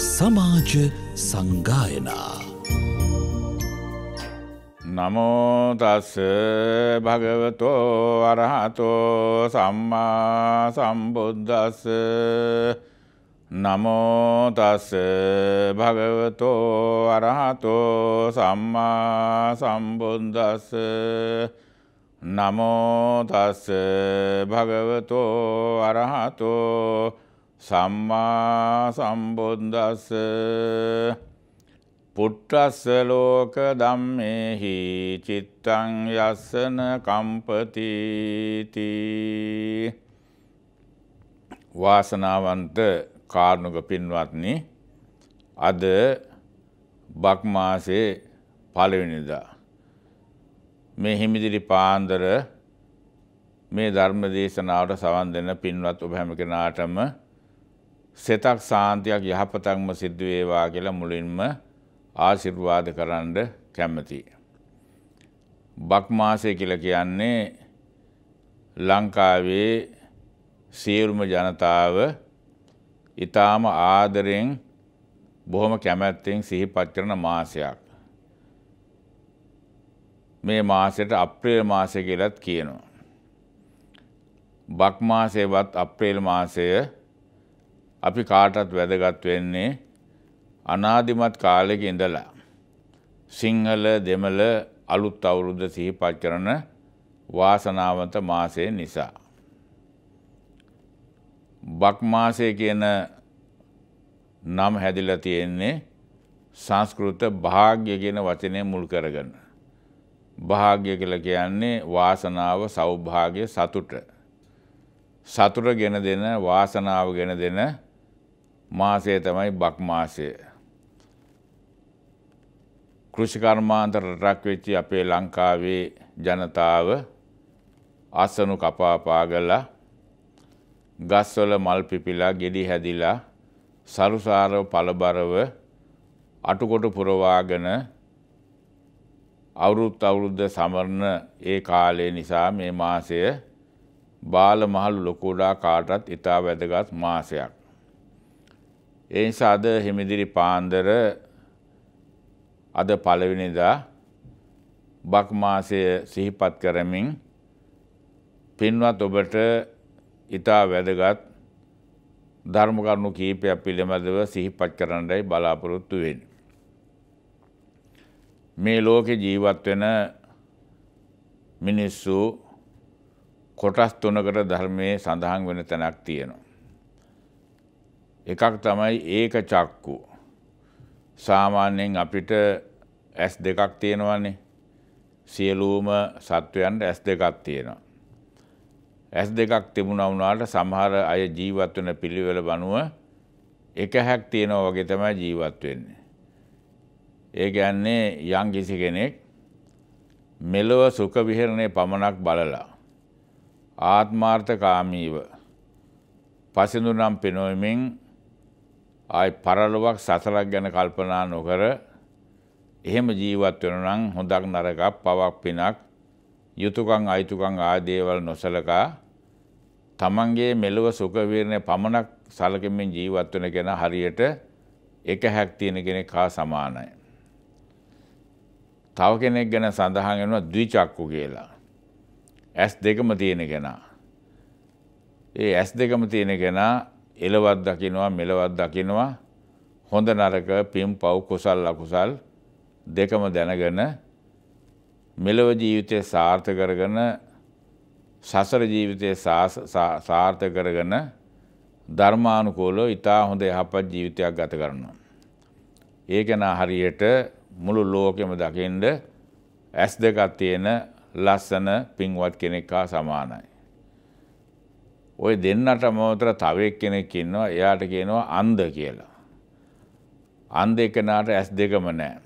සමාජ සංගායනා නමෝදස්ස භගවතෝ අරහතෝ සම්මා සම්බුද්ධස්ස නමෝදස්ස භගවතෝ අරහතෝ සම්මා සම්බුද්ධස්ස නමෝදස්ස භගවතෝ අරහතෝ සම්මා සම්බුද්දස්ස පුට්ටස්ස ලෝක ධම්මේහි චිත්තං යස්සන කම්පතිති වාසනාවන්ත කාරුණික පින්වත්නි අද බක් මාසේ පළවෙනිදා මේ හිමිදිරි පාන්දර මේ ධර්ම දේශනාවට සවන් දෙන පින්වත් ඔබ හැම කෙනාටම සෙතක් සාන්තියක් යහපතක්ම සිද්ධ වේවා කියලා මුලින්ම ආශිර්වාද කරන්න කැමතියි. බක් මාසය කියලා කියන්නේ ලංකාවේ සියලුම ජනතාව ඊටාම ආදරෙන් බොහොම කැමැත්තෙන් සිහිපත් කරන මාසයක්. මේ මාසයට අප්‍රේල් මාසය කියලත් කියනවා. බක් මාසයවත් අප්‍රේල් මාසය අපි කාටත් වැදගත් වෙන්නේ අනාදිමත් කාලෙක ඉඳලා. සිංහල දෙමළ අලුත් අවුරුද්ද සිහිපත් කරන වාසනාවන්ත මාසය නිසා. බක් මාසය කියන නම් හැදිලා තියෙන්නේ සංස්කෘත භාග්‍ය කියන වචනය මුල් කරගෙන. භාග්‍ය කියලා කියන්නේ වාසනාව, සෞභාග්‍ය, සතුට. සතුට ගෙන දෙන, වාසනාව ගෙන දෙන මාසය තමයි බක් මාසය. කෘෂිකර්මාන්තර රටක් වෙච්චි අපේ ලංකාවේ ජනතාව අසනු කපා පාගලා ගස්වල මල් පිපිලා ගෙඩි හැදිලා සරුසාරව පළබරව අටුකොට පුරවාගෙන අවුරුත් අවුරුද්ද සමරණ ඒ කාලය නිසා මේ මාසය බාල මහලු ලොකුඩා කාටත් ඉතා වැදගත් මාසයක්. ඒ නිසා අද හිමිදිරි පාන්දර අද පළවෙනිදා බක් මාසය සිහිපත් කරමින් පින්වත් ඔබට ඊටා වැදගත් ධර්ම කරුණු කීපයක් පිළිබඳව සිහිපත් කරන්නයි බලාපොරොත්තු වෙන්නේ. මේ ලෝකේ ජීවත් වෙන මිනිස්සු කොටස් තුනකට ධර්මයේ සඳහන් වෙන තැනක් තියෙනවා. එකක් තමයි ඒක චක්කු. සාමාන්‍යයෙන් අපිට ඇස් දෙකක් තියෙනවන්නේ. සියලූම සත්වයන්ට ඇස් දෙකක් තියෙනවා. ඇස් දෙකක් තිබුණ වුණාට සමහර අය ජීවත් වෙන පිළිවෙල බනුව එක හැක් තියෙනවා වගේ තමයි ජීවත් වෙන්නේ. ඒ කියන්නේ යම් කිසි කෙනෙක් මෙලොව සුඛ විහරණය පමණක් බලලා ආත්මාර්ථකාමීව පසිඳුනම් පෙනොයමින් ආයි පරලොවක් සසරක් ගැන කල්පනා නොකර එහෙම ජීවත් වෙන නම් හොඳක් නරකක් පවක් පිනක් යුතුයකම් අයුතුයකම් ආදේවල් නොසලකා තමන්ගේ මෙලව සුඛ වීරණය පමණක් සලකමින් ජීවත් වෙන කෙනා හරියට එක හැක් තියෙන කෙනෙක් හා සමානයි. තව කෙනෙක් ගැන සඳහන් වෙනවා ද්විචක්කු කියලා. ඇස් දෙකම තියෙන කෙනා. ඒ ඇස් දෙකම තියෙන කෙනා එලවත් දකිනවා මෙලවත් දකිනවා හොඳ නරක පින් පව් කුසල් අකුසල් දෙකම දැනගෙන මෙලොව ජීවිතය සාර්ථ කරගෙන සසර ජීවිතය සාර්ථ කරගෙන ධර්මානුකූලව ඉතා හොඳ යහපත් ජීවිතයක් ගත කරනවා. ඒකෙන හරියට මුළු ලෝකෙම දකින්ද ඇස් දෙකක් තියෙන ලස්සන පින්වත් කෙනෙක් හා සමානයි. ඔය දෙන්නට මොතර තව එක්කෙනෙක් ඉන්නවා එයාට කියනවා අන්ධ කියලා. අන්ධ එකනාට ඇස් දෙකම නැහැ.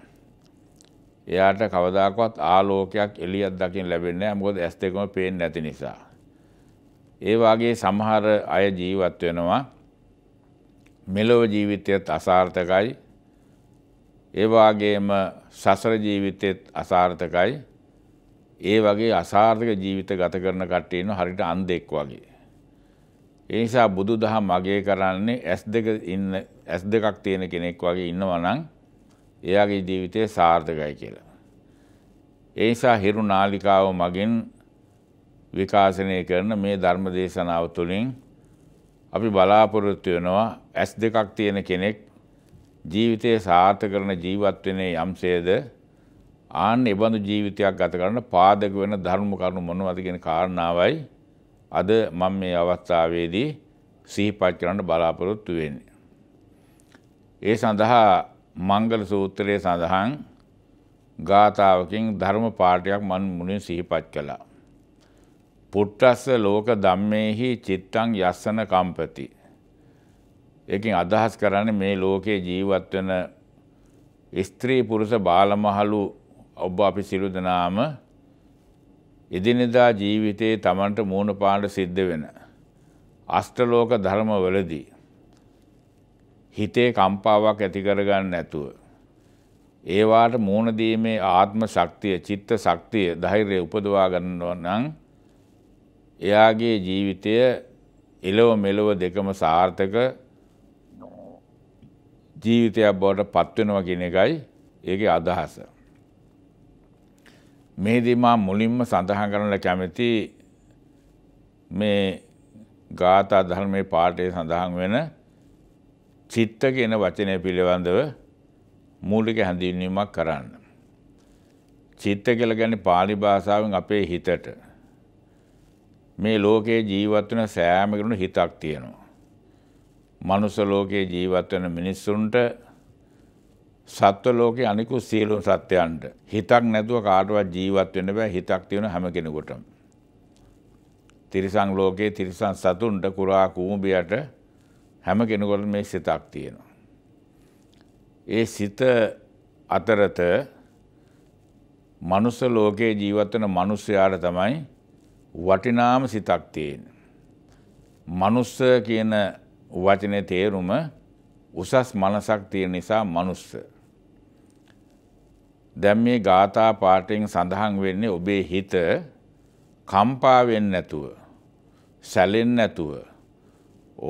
එයාට කවදාකවත් ආලෝකයක් එළියක් දකින්න ලැබෙන්නේ නැහැ මොකද ඇස් දෙකම පේන්නේ නැති නිසා. ඒ වාගේ සමහර අය ජීවත් වෙනවා මෙලොව ජීවිතයත් අසාර්ථකයි. ඒ වාගේම සසර ජීවිතෙත් අසාර්ථකයි. ඒ වගේ අසාර්ථක ජීවිත ගත කරන කට්ටිය ඉන්න හරියට අන්ධෙක් වගේ. ඒ නිසා බුදුදහම මගේ කරන්නේ ඇස් දෙක ඉන්න ඇස් දෙකක් තියෙන කෙනෙක් වගේ ඉන්නවා නම් එයාගේ ජීවිතය සාර්ථකයි කියලා. ඒ නිසා හිරු නාලිකාව මගින් විකාශනය කරන මේ ධර්ම දේශනාව තුළින් අපි බලාපොරොත්තු වෙනවා ඇස් දෙකක් තියෙන කෙනෙක් ජීවිතය සාර්ථක කරන ජීවත් වෙන්නේ යම්සේද ආන්න එබඳු ජීවිතයක් ගත කරන්න පාදක වෙන ධර්ම කරුණු මොනවද කියන කාරණාවයි අද මම මේ අවස්ථාවේදී සිහිපත් කරන්න බලාපොරොත්තු වෙන්නේ. ඒ සඳහා මංගල සූත්‍රයේ සඳහන් ගාථාවකින් ධර්ම පාඩයක් මන් මුලින් සිහිපත් කළා. පුට්ටස්ස ලෝක ධම්මේහි චිත්තං යස්සන කම්පති. ඒකෙන් අදහස් කරන්නේ මේ ලෝකේ ජීවත් වෙන ස්ත්‍රී පුරුෂ බාලමහලු ඔබ අපි සිළු දනාම එදිනෙදා ජීවිතයේ තමන්ට මූුණ පාණ්ඩ සිද්ධ වෙන. අස්ටලෝක ධර්මවලදී. හිතේ කම්පාවක් ඇතිකරගන්න නැතුව. ඒවාට මූුණදීමේ ආත්ම ශක්තිය චිත්ත ශක්තිය දෛරය උපදවා ගන්නව නං එයාගේ ජීවිතය එලොව මෙලොව දෙකම සාර්ථක ජීවිතයක් බවට පත්වෙනවා කෙන එකයි ඒක අදහස. මෙහිදී මා මුලින්ම සඳහන් කරන්න කැමති මේ ගාථා ධර්මයේ පාඩයේ සඳහන් වෙන චිත්ත කියන වචනය පිළිබඳව මූලික හැඳින්වීමක් කරන්න. චිත්ත කියලා කියන්නේ pāli භාෂාවෙන් අපේ හිතට මේ ලෝකේ ජීවත් වෙන සෑම කෙනෙකුට හිතක් තියෙනවා. මනුෂ්‍ය ලෝකේ ජීවත් වෙන මිනිස්සුන්ට සත්ව ලෝකේ අනිකුත් සියලුම සත්‍යයන්ට හිතක් නැතුව කාටවත් ජීවත් වෙන්න බෑ හිතක් තියෙන හැම කෙනෙකුටම. තිරිසන් ලෝකේ තිරිසන් සතුන්ට කුරා කූඹියට හැම කෙනෙකුටම මේ සිතක් තියෙනවා. ඒ සිත අතරත මනුස්ස ලෝකේ ජීවත් වෙන මිනිස්යාට තමයි වටිනාම සිතක් තියෙන්නේ. මනුස්ස කියන වචනේ තේරුම උසස් මනසක් තියෙන නිසා මනුස්ස දැන් මේ ගාථා පාඨයෙන් සඳහන් වෙන්නේ ඔබේ හිත කම්පා වෙන්නේ නැතුව සැලෙන්නේ නැතුව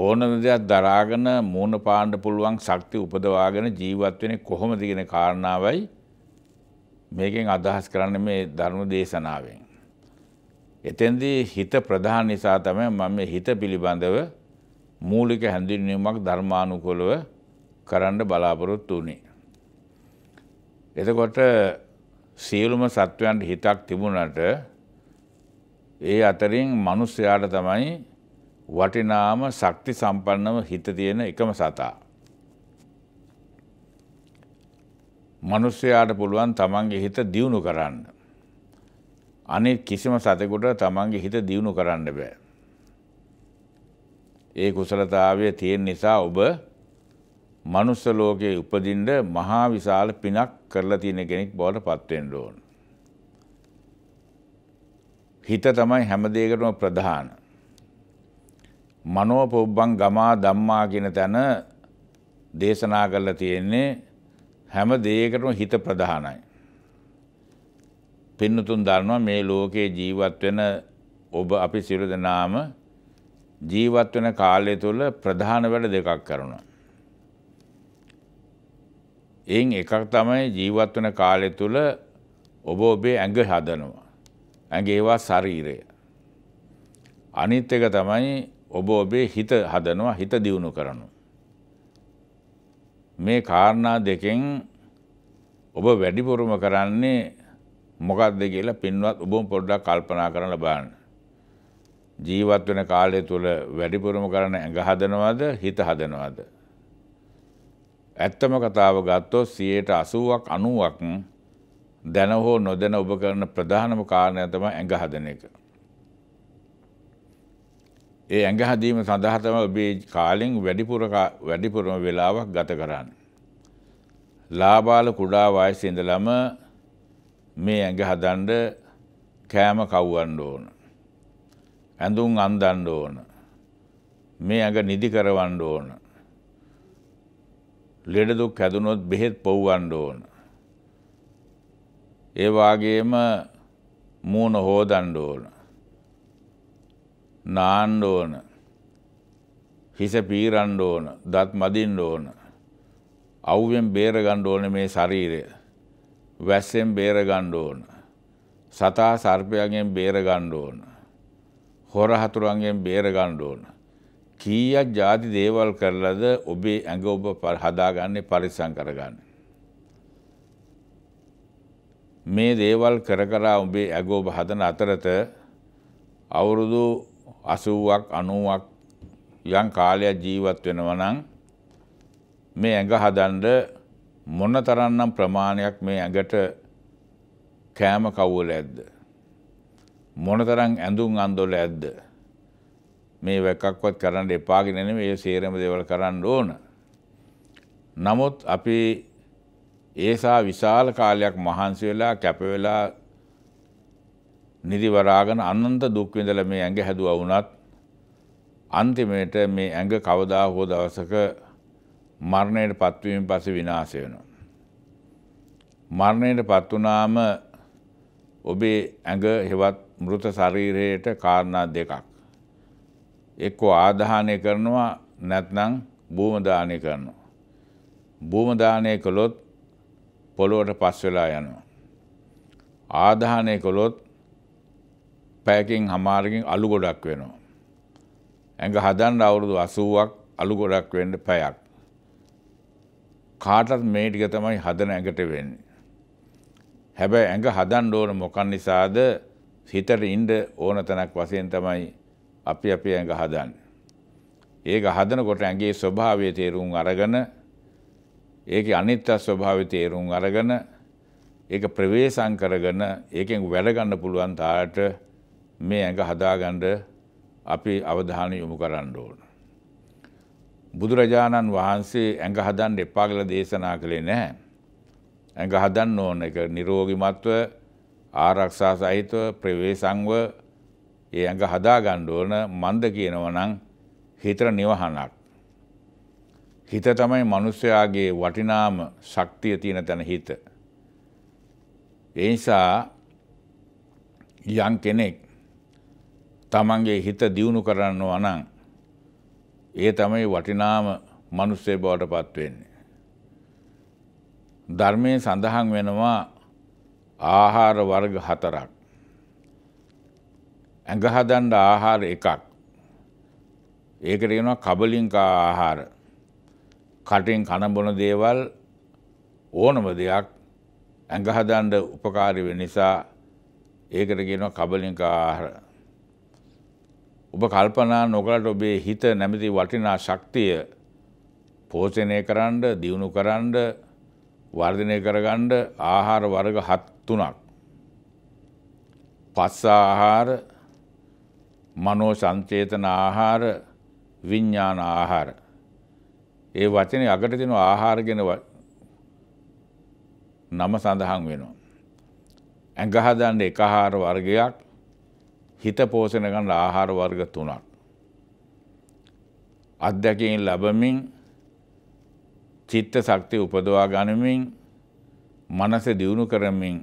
ඕනම දෙයක් දරාගෙන මූණ පාන්න පුළුවන් ශක්තිය උපදවාගෙන ජීවත් වෙන්නේ කොහොමද කියන කාරණාවයි මේකෙන් අදහස් කරන්නේ මේ ධර්ම දේශනාවෙන්. එතෙන්දී හිත ප්‍රධාන නිසා තමයි මම මේ හිත පිළිබඳව මූලික හැඳින්වීමක් ධර්මානුකූලව කරන්න බලාපොරොත්තු වුණේ. එතකොට සියලුම සත්වයන්ට හිතක් තිබුණට ඒ අතරින් මනුස්සයාට තමයි වටිනාම ශක්ති සම්පන්නව හිත තියෙන එකම සතා. මනුස්සයාට පුළුවන් තමන්ගේ හිත දියුණු කරන්න. අනිත් කිසිම සතෙකුට තමන්ගේ හිත දියුණු කරන්න බෑ. ඒ කුසලතාවය තියෙන නිසා ඔබ මනුස්ස ලෝකයේ උපදින්න මහා විශාල පිනක් කරලා තියෙන කෙනෙක් බවට පත් වෙන්න ඕන. හිත තමයි හැම දෙයකටම ප්‍රධාන. මනෝ පොබ්බං ගමා ධම්මා කියන තැන දේශනා කරලා තියෙන්නේ හැම දෙයකටම හිත ප්‍රධානයි. පින්නතුන් දන්නවා මේ ලෝකේ ජීවත් වෙන ඔබ අපි සියලු දෙනාම ජීවත් වෙන කාලය තුළ ප්‍රධාන වැඩ දෙකක් කරනවා. එයින් එකක් තමයි ජීවත් වන කාලය තුළ ඔබ ඔබේ ඇඟ හදනවා. ඇඟ ඒවා ශරීරය. අනිත් එක තමයි ඔබ ඔබේ හිත හදනවා හිත දියුණු කරනු. මේ කාරණා දෙකෙන් ඔබ වැඩිපුරුම කරන්නේ මොකක්ද කියලා පින්වත් ඔබම පොඩ්ඩක් කල්පනා කරලා බලන්න. ජීවත් වෙන කාලය තුළ වැඩිපුරම කරන ඇඟ හදනවද හිත හදනවද ඇත්තම කතාව ගත්තොත් 80ක් 90ක් දැන හෝ නොදැන ඔබ කරන ප්‍රධානම කාරණය තමයි ඇඟ හදන එක. ඒ ඇඟ හදීම සඳහා තමයි ඔබේ කාලෙන් වැඩිපුර වැඩිපුරම වෙලාවක් ගත කරන්නේ. ලාබාල කුඩා වයසේ ඉඳලම මේ ඇඟ හදන්න කෑම කව්වන්න ඕන. ඇඳුම් අන්දන්න ඕන. මේ ඇඟ නිදි කරවන්න ඕන. ලෙඩ දුක් හැදුනොත් බෙහෙත් පොව්වන්න ඕන. ඒ වාගේම මූණ හොදන්න ඕන. නාන්න ඕන. හිස පීරන්න ඕන. දත් මදින්න ඕන. අව්වෙන් බේර ගන්න ඕනේ මේ ශරීරය. වැස්සෙන් බේර ගන්න ඕන. සතා සර්පයන්ගෙන් බේර ගන්න ඕන. හොර හතුරුන්ගෙන් බේර ගන්න ඕන. කීයක් ಜಾති දේවල් කරලාද ඔබේ ඇඟ ඔබ හදාගන්නේ පරිස්සම් කරගන්නේ මේ දේවල් කර කර ඔබේ ඇඟ ඔබ හදන අතරත අවුරුදු 80ක් 90ක් යම් කාලයක් ජීවත් වෙනවා නම් මේ ඇඟ හදන්න මොනතරම්නම් ප්‍රමාණයක් මේ ඇඟට කෑම කවුවල ඇද්ද මොනතරම් ඇඳුම් අඳොල ඇද්ද මේ වැකක්වත් කරන්න එපාගෙන නෙමෙයි ඒ සේරම දේවල් කරන්න ඕන. නමුත් අපි ඒසා විශාල කාලයක් මහන්සි වෙලා කැප වෙලා නිදිවරාගෙන අනන්ත දුක් විඳලා මේ ඇඟ හැදුවා වුණත් අන්තිමේට මේ ඇඟ කවදා හෝ දවසක මරණයට පත්වීම පස්සේ විනාශ වෙනවා. මරණයට පත් වුණාම ඔබේ ඇඟ හෙවත් මෘත ශරීරයට කාරණා දෙකක් එක්කෝ ආදාහනය කරනවා නැත්නම් භූම දානය කරනවා. භූම දානය කළොත් පොළොවට පස් වෙලා යනවා. ආදාහනය කළොත් පැයකින් හමාරකින් අලු ගොඩක් වෙනවා. ඇඟ හදන්න අවුරුදු 80ක් අලු ගොඩක් වෙන්න පැයක්. කාටත් මේ ටික තමයි හදන ඇඟට වෙන්නේ. හැබැයි ඇඟ හදන්න ඕන මොකක් නිසාද? හිතට ඉන්න ඕන තැනක් වශයෙන් තමයි අපි අපි ඇඟ හදන්න. ඒක හදනකොට ඇගේ ස්වභාවය තේරුම් අරගන ඒක අනිත්‍ය ස්වභාවය තේරුම් අරගන ඒක ප්‍රවේශම් කරගෙන ඒකෙන් වැඩගන්න පුළුවන් තාට මේ ඇඟ හදාගන්න අපි අවධානය යොමු කරන්න ඕන. බුදුරජාණන් වහන්සේ ඇඟ හදන්න එපා කියලා දේශනා කළේ නැහැ. ඇඟ හදන්න ඕන එක නිරෝගිමත්ව ආරක්ෂා සහිතව ප්‍රවේශම්ව ඒ ඇඟ හදා ගන්න ඕන මන්ද කියනවා නම් හිතට නිවහනක්. හිත තමයි මිනිස්යාගේ වටිනාම ශක්තිය තියෙන තැන හිත. ඒ නිසා යම් කෙනෙක් තමන්ගේ හිත දියුණු කරනවා නම් ඒ තමයි වටිනාම මිනිස්සේ බවට පත් වෙන්නේ. ධර්මයේ සඳහන් වෙනවා ආහාර වර්ග හතරක්. ඇඟ හදන්න ආහාර එකක්. ඒකට කියනවා කබලින්කා ආහාර. කටින් කනබොන දේවල් ඕනම දෙයක් ඇඟ හදන්න උපකාරී වෙන නිසා ඒකට කියනවා කබලින්කා ආහාර. ඔබ කල්පනා නොකලට ඔබේ හිත නැමැති වටිනා ශක්තිය පෝෂණය කරන්න, දියුණු කරන්න, වර්ධනය කරගන්න ආහාර වර්ග 7 තුනක්. පස්ස ආහාර මනෝ සංචේතන ආහාර විඤ්ඥාන ආහාර. ඒ වචන අගට තින ආහාරගෙන නම සඳහන් වෙනවා. ඇඟහදන්න එක ආහාර වර්ගයක් හිත පෝසනගන්න ආහාර වර්ග තුනක්. අත්දැකෙන් ලබමින් චිත්ත සක්තිය උපදවා ගනිමින් මනස දියුණු කරමින්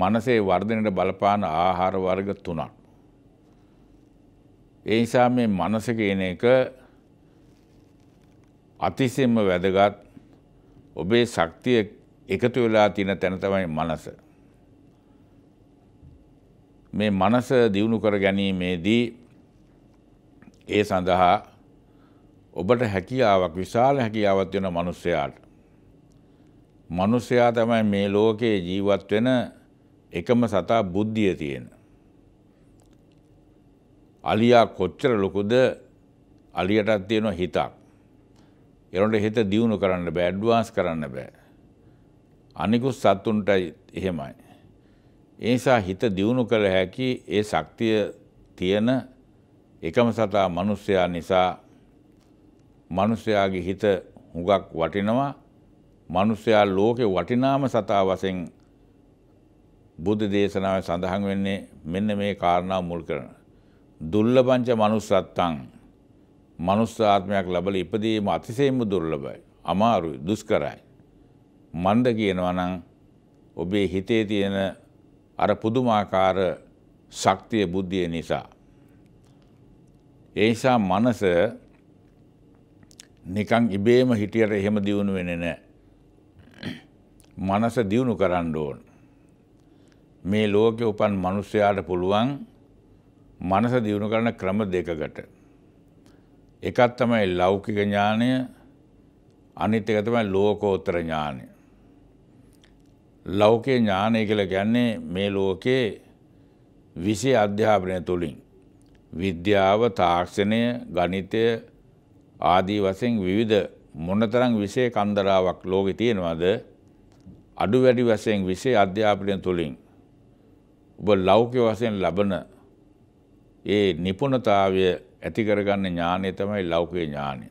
මනසේ වර්ධනයට බලපාන ආහාර වර්ග තුනක්. ඒ නිසා මේ මනස කියන එක අතිශයම වැදගත් ඔබේ ශක්තිය එකතු වෙලා තියෙන තැන තමයි මනස. මේ මනස දියුණු කර ගැනීමේදී ඒ සඳහා ඔබට හැකියාවක් විශාල හැකියාවක් වෙන මිනිසයාට මිනිසයා තමයි මේ ලෝකේ ජීවත් වෙන එකම සතා බුද්ධිය තියෙන. අලියා කොච්චර ලොකුද අලියටත් තියෙන හිතක්. එරොන්ට හිත දියුණු කරන්න බෑ ඇඩ්වාන්ස් කරන්න බෑ. අනිකුත් සත්තුන්ටයි එහෙමයි. ඒසා හිත දියුණු කළ හැකි ඒ ශක්තිය තියෙන එකම සතා මනුස්සයා නිසා මනුස්සයාගේ හිත හුඟක් වටිනවා මනුස්සයා ලෝකෙ වටිනාම සතා වසෙන් බුද්ධ දේශනාව සඳහන් වෙන්නේ මෙන්න මේ කාරණාව මුල් කරන. දුර්ලභංච manussත්තං මනුස්ස ආත්මයක් ලැබලා ඉපදීම අතිශයින්ම දුර්ලභයි. අමාරුයි, දුෂ්කරයි. මන්ද කියනවා නම් ඔබේ හිතේ තියෙන අර පුදුමාකාර ශක්තිය බුද්ධිය නිසා. ඒ නිසා මනස නිකන් ඉබේම හිටියට එහෙම දියුණු වෙන්නේ නැහැ. මනස දියුණු කරන්න ඕන. මේ ලෝකේ උපන් මිනිසයාට පුළුවන් මනස දියුණු කරන ක්‍රම දෙකකට. එකක් තමයි ලෞකික ඥානය අනිත් එක තමයි ලෝකෝත්තර ඥානය. ලෞකික ඥානය කියලා කියන්නේ මේ ලෝකේ විෂය අධ්‍යාපනය තුළින් විද්‍යාව, තාක්ෂණය, ගණිතය ආදී වශයෙන් විවිධ මොනතරම් විෂය කන්දරාවක් ලෝකේ තියෙනවද? අඩු වැඩි වශයෙන් විෂය අධ්‍යාපනය තුළින් ඔබ ලෞකික වශයෙන් ලබන ඒ නිපුණතාවය ඇතිකරගන්න ඥානය තමයි ලෞකේ ඥානය.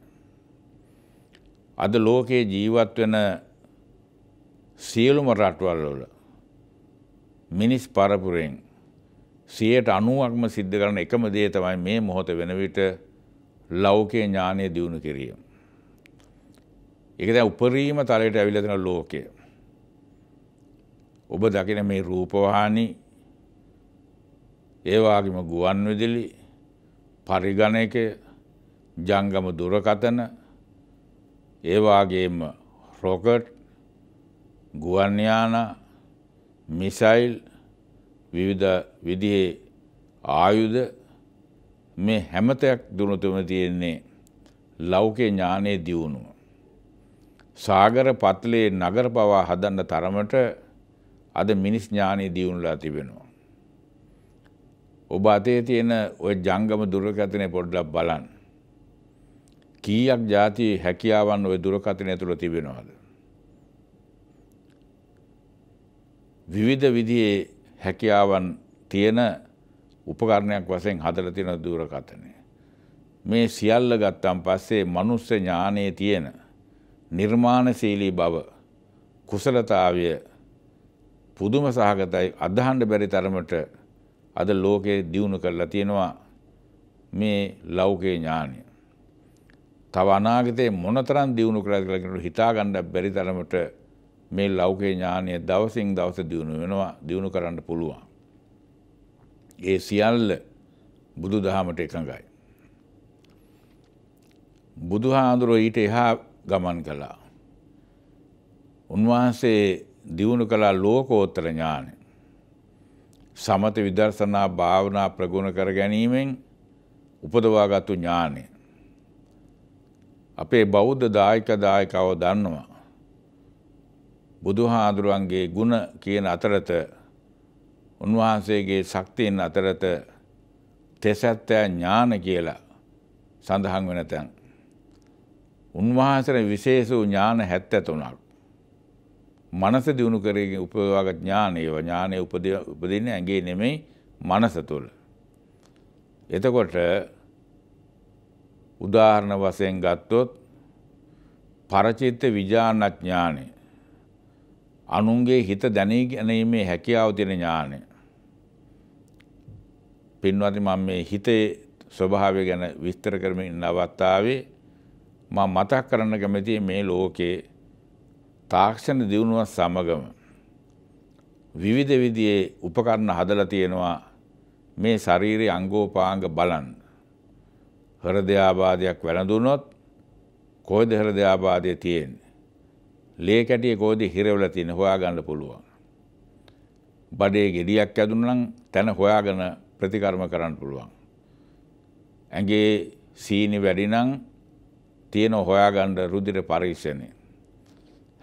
අද ලෝකයේ ජීවත් වෙන සියලුම රටවල්වල මිනිස් පරපුරෙන් සියයට අනුවක්ම සිද්ධ කරන එකම දේ තමයි මේ මොහොත වෙන විට ලෞකයේ ඥානය දියුණු කිරීම. ඒක දැන් උපරිම තලයට ඇවිල්ලා තියෙන ලෝකය. ඔබ දකින මේ රූපවාහිනී ඒවාගේම ගුවන් විදිලි පරිගණක ජංගම දුරකතන ඒවාගේම රොකට් ගුවන්යාන මිසයිල් විවිධ විදිහේ ආයුධ මේ හැමතයක් දුනතුම තියෙන්නේ ලෞකේ ඥානයේ දියුණුව. සාගර පත්ලේ නගර පවා හදන්න තරමට අද මිනිස් ඥානය දියුණුලා තිබෙනවා. ඔබ අතේ තියෙන ඔය ජංගම දුරකථනය පොඩ්ඩක් බලන්න. කීයක් ಜಾති හැකියාවන් ওই දුරකථනය තුළ තිබෙනවද? විවිධ විදිහේ හැකියාවන් තියෙන උපකරණයක් වශයෙන් හදලා තියෙන දුරකථනය. මේ සියල්ල ගත්තාන් පස්සේ මනුස්ස ඥානයේ තියෙන නිර්මාණශීලී බව කුසලතාවය පුදුම සහගතයි අදහන්න බැරි තරමට අද ලෝකයේ දියුණු කරලා තියෙනවා මේ ලෞකේ ඥානය. තව අනාගතේ මොනතරම් දියුණු කරලා කියලා කෙනෙකුට හිතා ගන්න බැරි තරමට මේ ලෞකේ ඥානය දවසින් දවස දියුණු වෙනවා දියුණු කරන්න පුළුවන්. ඒ සියල්ල බුදුදහමට එකඟයි. බුදුහාඳුරෝ ඊට එහා ගමන් කළා. උන්වහන්සේ දියුණු කළා ලෝකෝත්තර ඥානය. සමත විදර්ශනා භාවනා ප්‍රගුණ කර ගැනීමෙන් උපදවාගත්තු ඥානය. අපේ බෞද්ධ දායක දායකව දන්නවා. බුදුහාදුරුවන්ගේ ගුණ කියන අතරත උන්වහන්සේගේ ශක්තියෙන් අතරත තෙසැත්තෑ ඥාන කියලා සඳහන් වෙන තැන්. උන්වහන්සර විශේෂ ඥාන හැත්තැතුනක්. මනස දියුණු කරේ උපවාගත් ඥානයව ඥානය උපදින්න ඇගේ නෙමෙයි මනස තුළ. එතකොට උදාහරණ වසයෙන් ගත්තොත් පරචිත්ත විජානඥානය අනුන්ගේ හිත දැනී ගැනීමේ හැකියාව තියෙන ඥානය. පින්වති මම මේ හිතේ ස්වභාවය ගැන විස්තර කරමින් ඉන්න අවස්ථාවේ මම මතක් කරන්න කැමති මේ ලෝකේ තාක්ෂණ දියුණුවත් සමගම විවිධ විදියේ උපකරණ හදලා තියෙනවා මේ ශරීරයේ අංගෝපාංග බලන්න. හෘදය ආබාධයක් වැළඳුනොත් කොහෙද හෘදය ආබාධය තියෙන්නේ? ලේ කැටියේ කොහෙද හිරවලා තියෙන්නේ හොයාගන්න පුළුවන්. බඩේ ගෙඩියක් ඇදුණා නම් තන හොයාගෙන ප්‍රතිකර්ම කරන්න පුළුවන්. ඇඟේ සීනි වැඩි නම් තියෙන හොයාගන්න රුධිර පරීක්ෂණේ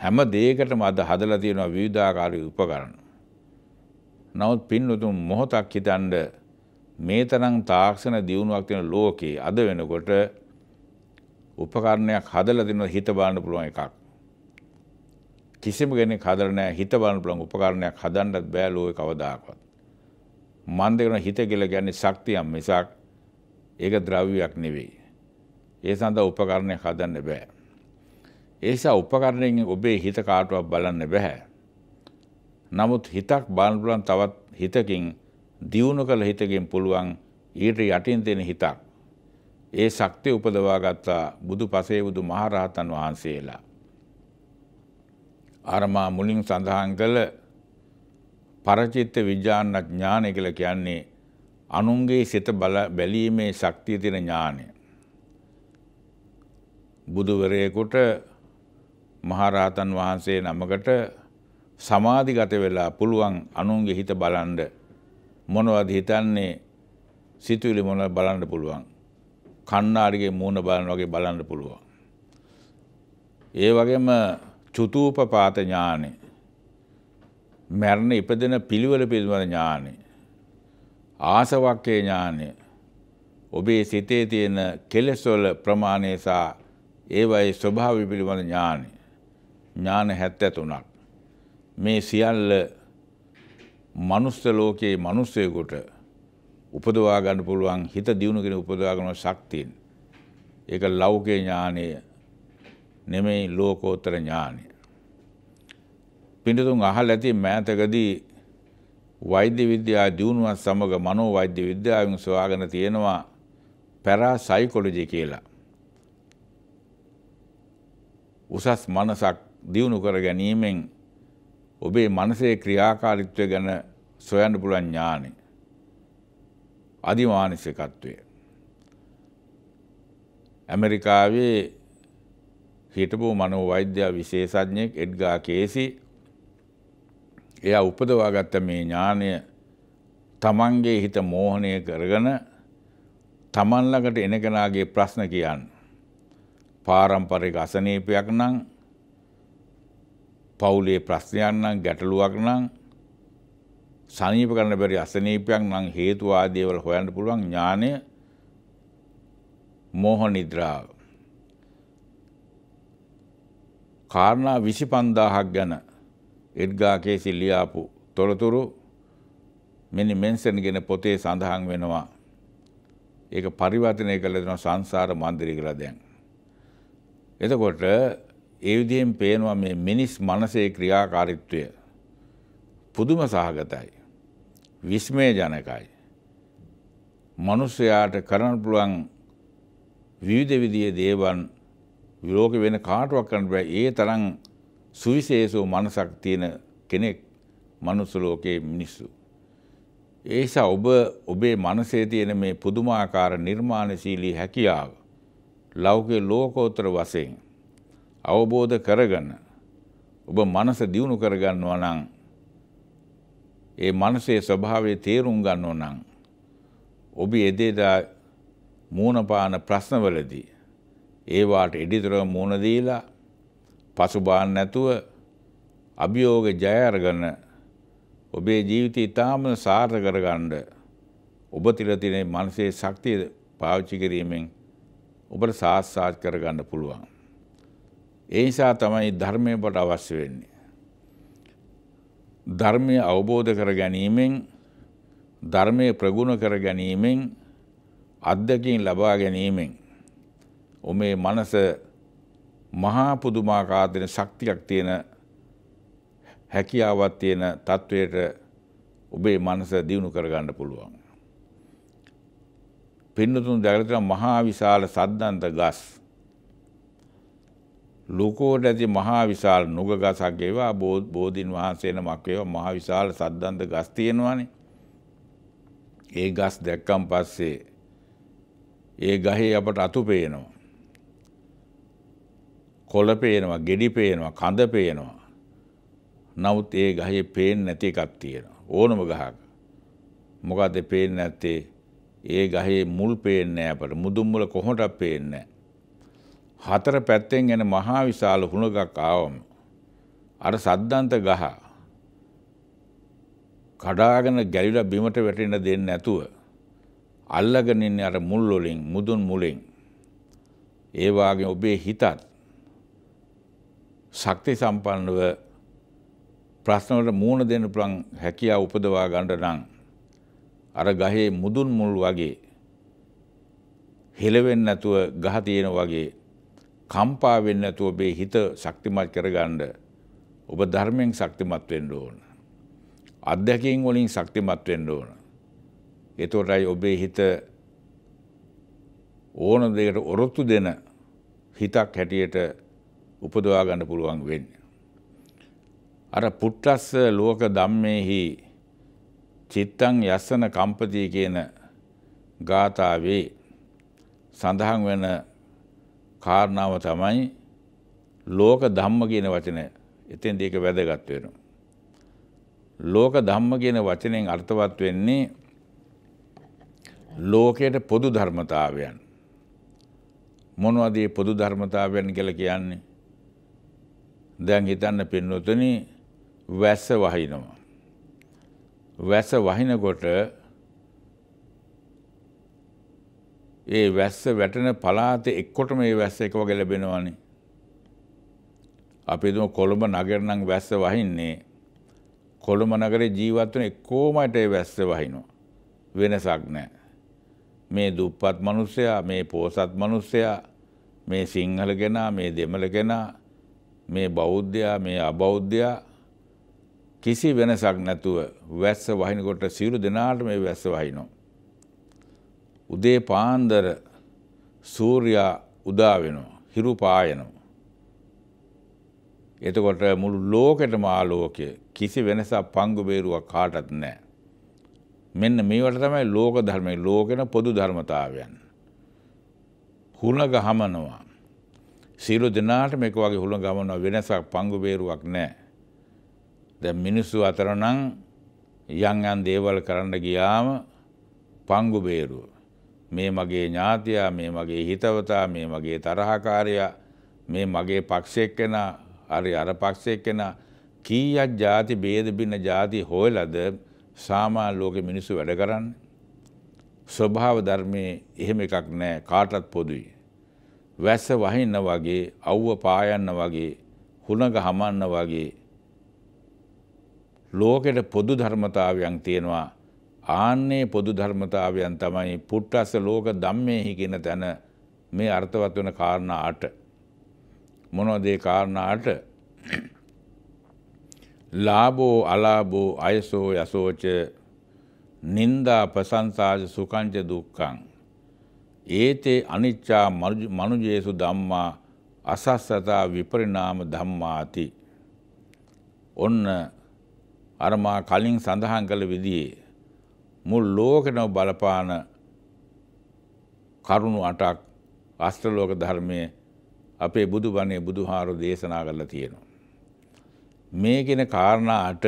හැම දේකටම අද හදලා තියෙනවා විවිධාකාරී උපකරණ. නමුත් පින්නතුන් මොහොතක් හිතනද මේ තරම් තාක්ෂණ දියුණුවක් තියෙන ලෝකේ අද වෙනකොට උපකරණයක් හදලා දෙනවා හිත බලන්න පුළුවන් එකක්. කිසිම කෙනෙක් හදලා නැහැ හිත බලන්න පුළුවන් උපකරණයක් හදන්නත් බෑ ලෝකේ කවදාකවත්. මන් දෙකන හිත කියලා කියන්නේ ශක්තියක් මිසක් ඒක ද්‍රව්‍යයක් නෙවෙයි. ඒ සඳහා උපකරණයක් හදන්න බෑ. ඒ නිසා උපකරණයෙන් ඔබේ හිත කාටවත් බලන්න බෑ. නමුත් හිතක් බලන්න පුළුවන් තවත් හිතකින් දියුණු කළ හිතකින් පුළුවන් ඊට යටින් දෙන හිතක්. ඒ ශක්තිය උපදවා ගත්තා බුදු පසේ බුදු මහරහතන් වහන්සේලා. අර මා මුලින් සඳහන් කළ පරචිත්ත විඥාන ඥානය කියලා කියන්නේ අනුන්ගේ සිත බල බැලීමේ ශක්තිය තියෙන ඥානය. බුදුවරයෙකුට මහරහතන් වහන්සේ නමකට සමාධිගත වෙලා පුළුවන් අනුන්ගේ හිත බලන්ඩ මොනවද හිතන්නේ සිතුවිලි මොන බලන්න පුළුවන්. කන්නාරිගේ මූුණ බලන වගේ බලන්න පුළුවන්. ඒ වගේම චුතූපපාත ඥානෙ මැරණ ඉපදෙන පිළිවල පිළිබඳ ඥානෙ ආසවක්කේ ඥානෙ ඔබේ සිතේ තියෙන කෙලෙස්වල ප්‍රමාණය සහ ඒවයි ස්වභාවය පිළිබඳ ඥානෙ ඥාන 73ක්. මේ සියල්ල මනුස්ස ලෝකයේ මිනිස්සෙකුට උපදවා ගන්න පුළුවන් හිත දියුණු කෙන උපදවා ගන්න ශක්තියෙන්. ඒක ලෞකික ඥානය නෙමෙයි ලෝකෝත්තර ඥානය. පින්දුතුන් අහලා ඇති මෑතකදී වෛද්‍ය විද්‍යාව දියුණුවත් සමග මනෝ වෛද්‍ය විද්‍යාවෙන් සොයාගෙන තියෙනවා පැරාසයිකොලොජි කියලා. උසස් මනසක් දියුණු කර ගැනීමෙන් ඔබේ මනසේ ක්‍රියාකාරීත්වය ගැන සොයන්න පුළුවන් ඥානෙ. අධිමානසිකත්වය. ඇමරිකාවේ හිටපු මනෝ වෛද්‍ය විශේෂඥයෙක් එඩ්ගා කේසි එයා උපදවාගත්ත මේ ඥානය තමන්ගේ හිත මෝහනය කරගෙන තමන් ළඟට එන කෙනාගේ ප්‍රශ්න කියන්න. පාරම්පරික අසනීපයක් නම් පවුලේ ප්‍රශ්නයක් නම් ගැටලුවක් නම් සනීප කරන්න බැරි අසනීපයක් නම් හේතු ආදේවල් හොයන්න පුළුවන් ඥානය මෝහ නිද්‍රාව. කාරණා 25000ක් ගැන එඩ්ගා කේසි ලියාපු තොරතුරු මෙනි මෙන්සන්ගෙන පොතේ සඳහන් වෙනවා. ඒක පරිවර්තනය කළ දෙනවා සංසාර මන්දිරය කියලා දැන්. එතකොට ඒ විදිහෙන් පේනවා මේ මිනිස් මනසේ ක්‍රියාකාරීත්වය පුදුම සහගතයි. විස්මය ජනකයි. මනුස්සයාට කරන්න පුළුවන් විවිධ විදියේ දේවන් විලෝක වෙන කාටුවක් කරන්න බෑ. ඒ තරම් සුවිශේෂෝ මනසක් තියෙන කෙනෙක් මනුස්ස ලෝකයේ මිනිස්සු. ඒ නිසා ඔබ ඔබේ මනසේ තියෙන මේ පුදුමාකාර නිර්මාණශීලී හැකියාව ලෞකික ලෝකෝත්තර වශයෙන් අවබෝධ කරගන්න ඔබ මනස දියුණු කරගන්නවා නම් ඒ මනසේ ස්වභාවය තේරුම් ගන්නෝ නම් ඔබ එදේදා මූණපාන ප්‍රශ්නවලදී ඒවාට එඩිතරව මූණ දීලා පසුබාන්න නැතුව අභියෝග ජය අරගෙන ඔබේ ජීවිතය ඉතාම සාර්ථක කරගන්න ඔබ තිර තියෙන මනසේ ශක්තිය පාවිච්චි කිරීමෙන් ඔබට සාක්ෂාත් කරගන්න පුළුවන්. ඒ නිසා තමයි ධර්මය බට අවශ්‍ය වෙන්නේ. ධර්මය අවබෝධ කර ගැනීමෙන් ධර්මය ප්‍රගුණ කර ගැනීමෙන් අත්දකින් ලබා ගැනීමෙන් ඔමේ මනස මහා පුදුමාකාදන ශක්තියක් තියෙන හැකියාවත් තියෙන තත්ත්වයට ඔබේ මනස දියුණු කරගන්න පුළුවන්. පින්නතුන් දැකලා තියෙන මහා විශාල සද්දන්ත ගස් ලෝකෝට ඇති මහා විශාල නුග ගසක් ඒවා බෝධීන් වහන්සේ නමක් ඒවා මහා විශාල සද්දන්ත ගස් තියෙනවානේ. ඒ ගස් දැක්කම් පස්සේ ඒ ගහේ අපට අතු පේනවා. කොළ පේනවා, ගෙඩි පේනවා, කඳ පේනවා. නමුත් ඒ ගහේ පේන්නේ නැති එකක් තියෙනවා. ඕනම ගහක. මොකද පේන්නේ නැත්තේ ඒ ගහේ මුල් පේන්නේ නැහැ අපට. මුදුන් මුල කොහොමද පේන්නේ හතර පැත්තෙන් එන මහා විශාල හුණගක් ආවම අර සද්දන්ත ගහ කඩාගෙන ගැලිලා බිමට වැටෙන්න දෙන්නේ නැතුව අල්ලගෙන ඉන්නේ අර මුල් වලින් මුදුන් මුලින් ඒ වාගේ ඔබේ හිතත් ශක්ති සම්පන්නව ප්‍රශ්න වලට මුහුණ දෙන්න පුළුවන් හැකියාව උපදවා ගන්න නම් අර ගහේ මුදුන් මුල් වගේ හෙලවෙන්නේ නැතුව ගහ තියෙන වගේ කම්පා වෙන්න නැතුව ඔබේ හිත ශක්තිමත් කරගන්න ඔබ ධර්මයෙන් ශක්තිමත් වෙන්න ඕන. අධ්‍යක්ීම් වලින් ශක්තිමත් වෙන්න ඕන. එතකොටයි ඔබේ හිත ඕන දෙයකට ඔරොත්තු දෙන හිතක් හැටියට උපදවා ගන්න පුළුවන් වෙන්නේ. අර පුට්ටස්ස ලෝක ධම්මේහි චිත්තං යස්සන කම්පති කියන ගාථාවේ සඳහන් වෙන කාරණාව තමයි ලෝක ධම්ම කියන වචනය. එතෙන්දී ඒක වැදගත් වෙනවා. ලෝක ධම්ම කියන වචනයෙන් අර්ථවත් වෙන්නේ ලෝකයට පොදු ධර්මතාවයන්. මොනවද මේ පොදු ධර්මතාවයන් කියලා කියන්නේ? දැන් හිතන්න පින්නොතනි වැස්ස වහිනවා. වැස වහිනකොට ඒ වැස්ස වැටෙන පලාත එක්කොට මේ වැස්ස එක වගේ ලැබෙනවානේ. අපි දුම කොළඹ නගර නම් වැස්ස වහින්නේ කොළඹ නගරේ ජීවත් වෙන එක්කෝමට ඒ වැස්ස වහිනවා. වෙනසක් නැහැ. මේ දුප්පත් මිනිසයා, මේ පෝසත් මිනිසයා, මේ සිංහල කෙනා, මේ දෙමළ කෙනා, මේ බෞද්ධයා, මේ අබෞද්ධයා කිසි වෙනසක් නැතුව වැස්ස වහිනකොට සියලු දෙනාට මේ වැස්ස වහිනවා. උදේ පාන්දර සූර්යා උදාවෙනවා හිරු පායනවා. එතකොට මුළු ලෝකෙටම ආලෝකය කිසි වෙනසක් පංගු බේරුවක් කාටත් නෑ. මෙන්න මේවට තමයි ලෝක ධර්මය ලෝකෙන පොදු ධර්මතාවයන්. හුළඟ හමනවා. සීලු දෙනාට මේක වගේ හුළඟ හමනවා වෙනසක් පංගු බේරුවක් නෑ. දැන් මිනිස්සු අතර නම් යම් යම් දේවල් කරන්න ගියාම පංගු බේරුව. මේ මගේ ඥාතියා මේ මගේ හිතවතා මේ මගේ තරහකාරයා මේ මගේ පක්ෂයක් කෙන හරි අර පක්ෂයක් කෙන කීයක් ಜಾති ભેද බින්න ಜಾති හොයලද සාමාන්‍ය ලෝකෙ මිනිස්සු වැඩ කරන්නේ ස්වභාව ධර්මයේ එහෙම එකක් නැහැ කාටවත් පොදුයි වැස්ස වහින්න වගේ අවුව පායන්න වගේ හුළඟ හමන්න වගේ ලෝකෙට පොදු ධර්මතාවයන් තියෙනවා ආන්නේ පොදු ධර්මතාවයන් තමයි පුට්ටස ලෝක ධම්මේහි කියන තැන මේ අර්ථවත් වන කාරණා අට. මොනවද ඒ කාරණා අට? ලාභෝ අලාභෝ අයසෝ යසෝච නින්දා ප්‍රසංසාජ සුඛංච දුක්ඛං ඒතේ අනිච්චා මනුජේසු ධම්මා අසස්සතා විපරිණාම ධම්මාති ඔන්න අර මා කලින් සඳහන් කළ විදිහේ මුල් ලෝකෙනව බලපාන කරුණු අටක් අස්ත්‍රලෝක ධර්මය අපේ බුදු බණේ බුදුහාරු දේශනා කරලා තියෙනවා. මේකෙන කාරණා අට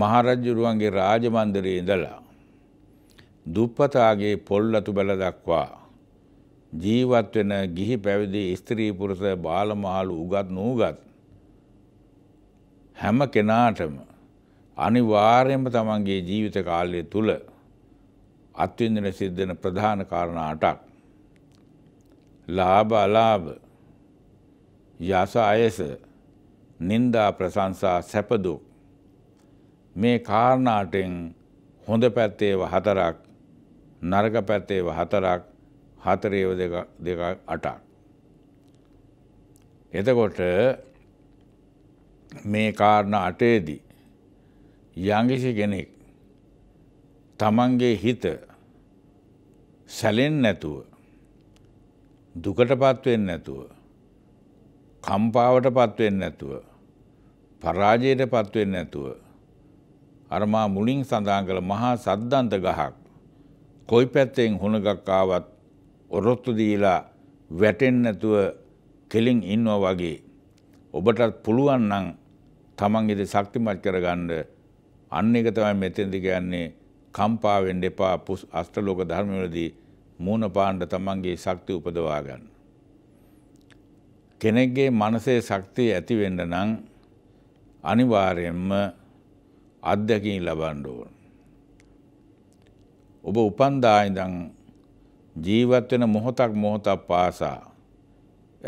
මහරජ්ජුරුවන්ගේ රාජමන්දිරයේ ඉඳලා දුප්පතාගේ පොල්ලතු බැල දක්වා ජීවත් වෙන ගිහි පැවිදි ස්ත්‍රී පුරුෂ බාලමහලු උගත් නූගත් හැම කෙනාටම අනිවාර්යයෙන්ම තමන්ගේ ජීවිත කාලය තුල අත්විඳින සිද්ධන ප්‍රධාන කාරණා අටක්. ලාභ අලාභ යස අයස නින්දා ප්‍රශංසා සැප දුක් මේ කාරණාටෙන් හොඳ පැත්තේව හතරක් නරක පැත්තේව හතරක් හතරේව දෙක අටක්. එතකොට මේ කාරණ අටේදී යංගිසි කෙනෙක් තමන්ගේ හිත සැලෙන් නැතුව දුකට පත්වෙන් නැතුව කම්පාවට පත්වෙන් නැතුව පරාජයට පත්වෙන් නැතුව අරමා මුලින් සඳහන් කළ මහා සද්දන්ත ගහක් කොයි පැත්තෙන් හුණගක් ආවත් ඔරොත්තු දීලා වැටෙන් නැතුව කෙලින් ඉන්නවා වගේ ඔබටත් පුළුවන් නම් තමන්ගෙද ශක්තිමත් කරගන්න අන්න එක තමයි මෙතෙන්දි කියන්නේ කම්පා වෙන්න එපා අෂ්ටලෝක ධර්ම වලදී මූණ පාණ්ඩ තමන්ගේ ශක්තිය උපදවා ගන්න. කෙනෙක්ගේ මනසේ ශක්තිය ඇති වෙන්න නම් අනිවාර්යයෙන්ම අත්දැකීම් ලබන්න ඕන. ඔබ උපන්දා ඉඳන් ජීවත් වෙන මොහොතක් මොහොතක් පාසා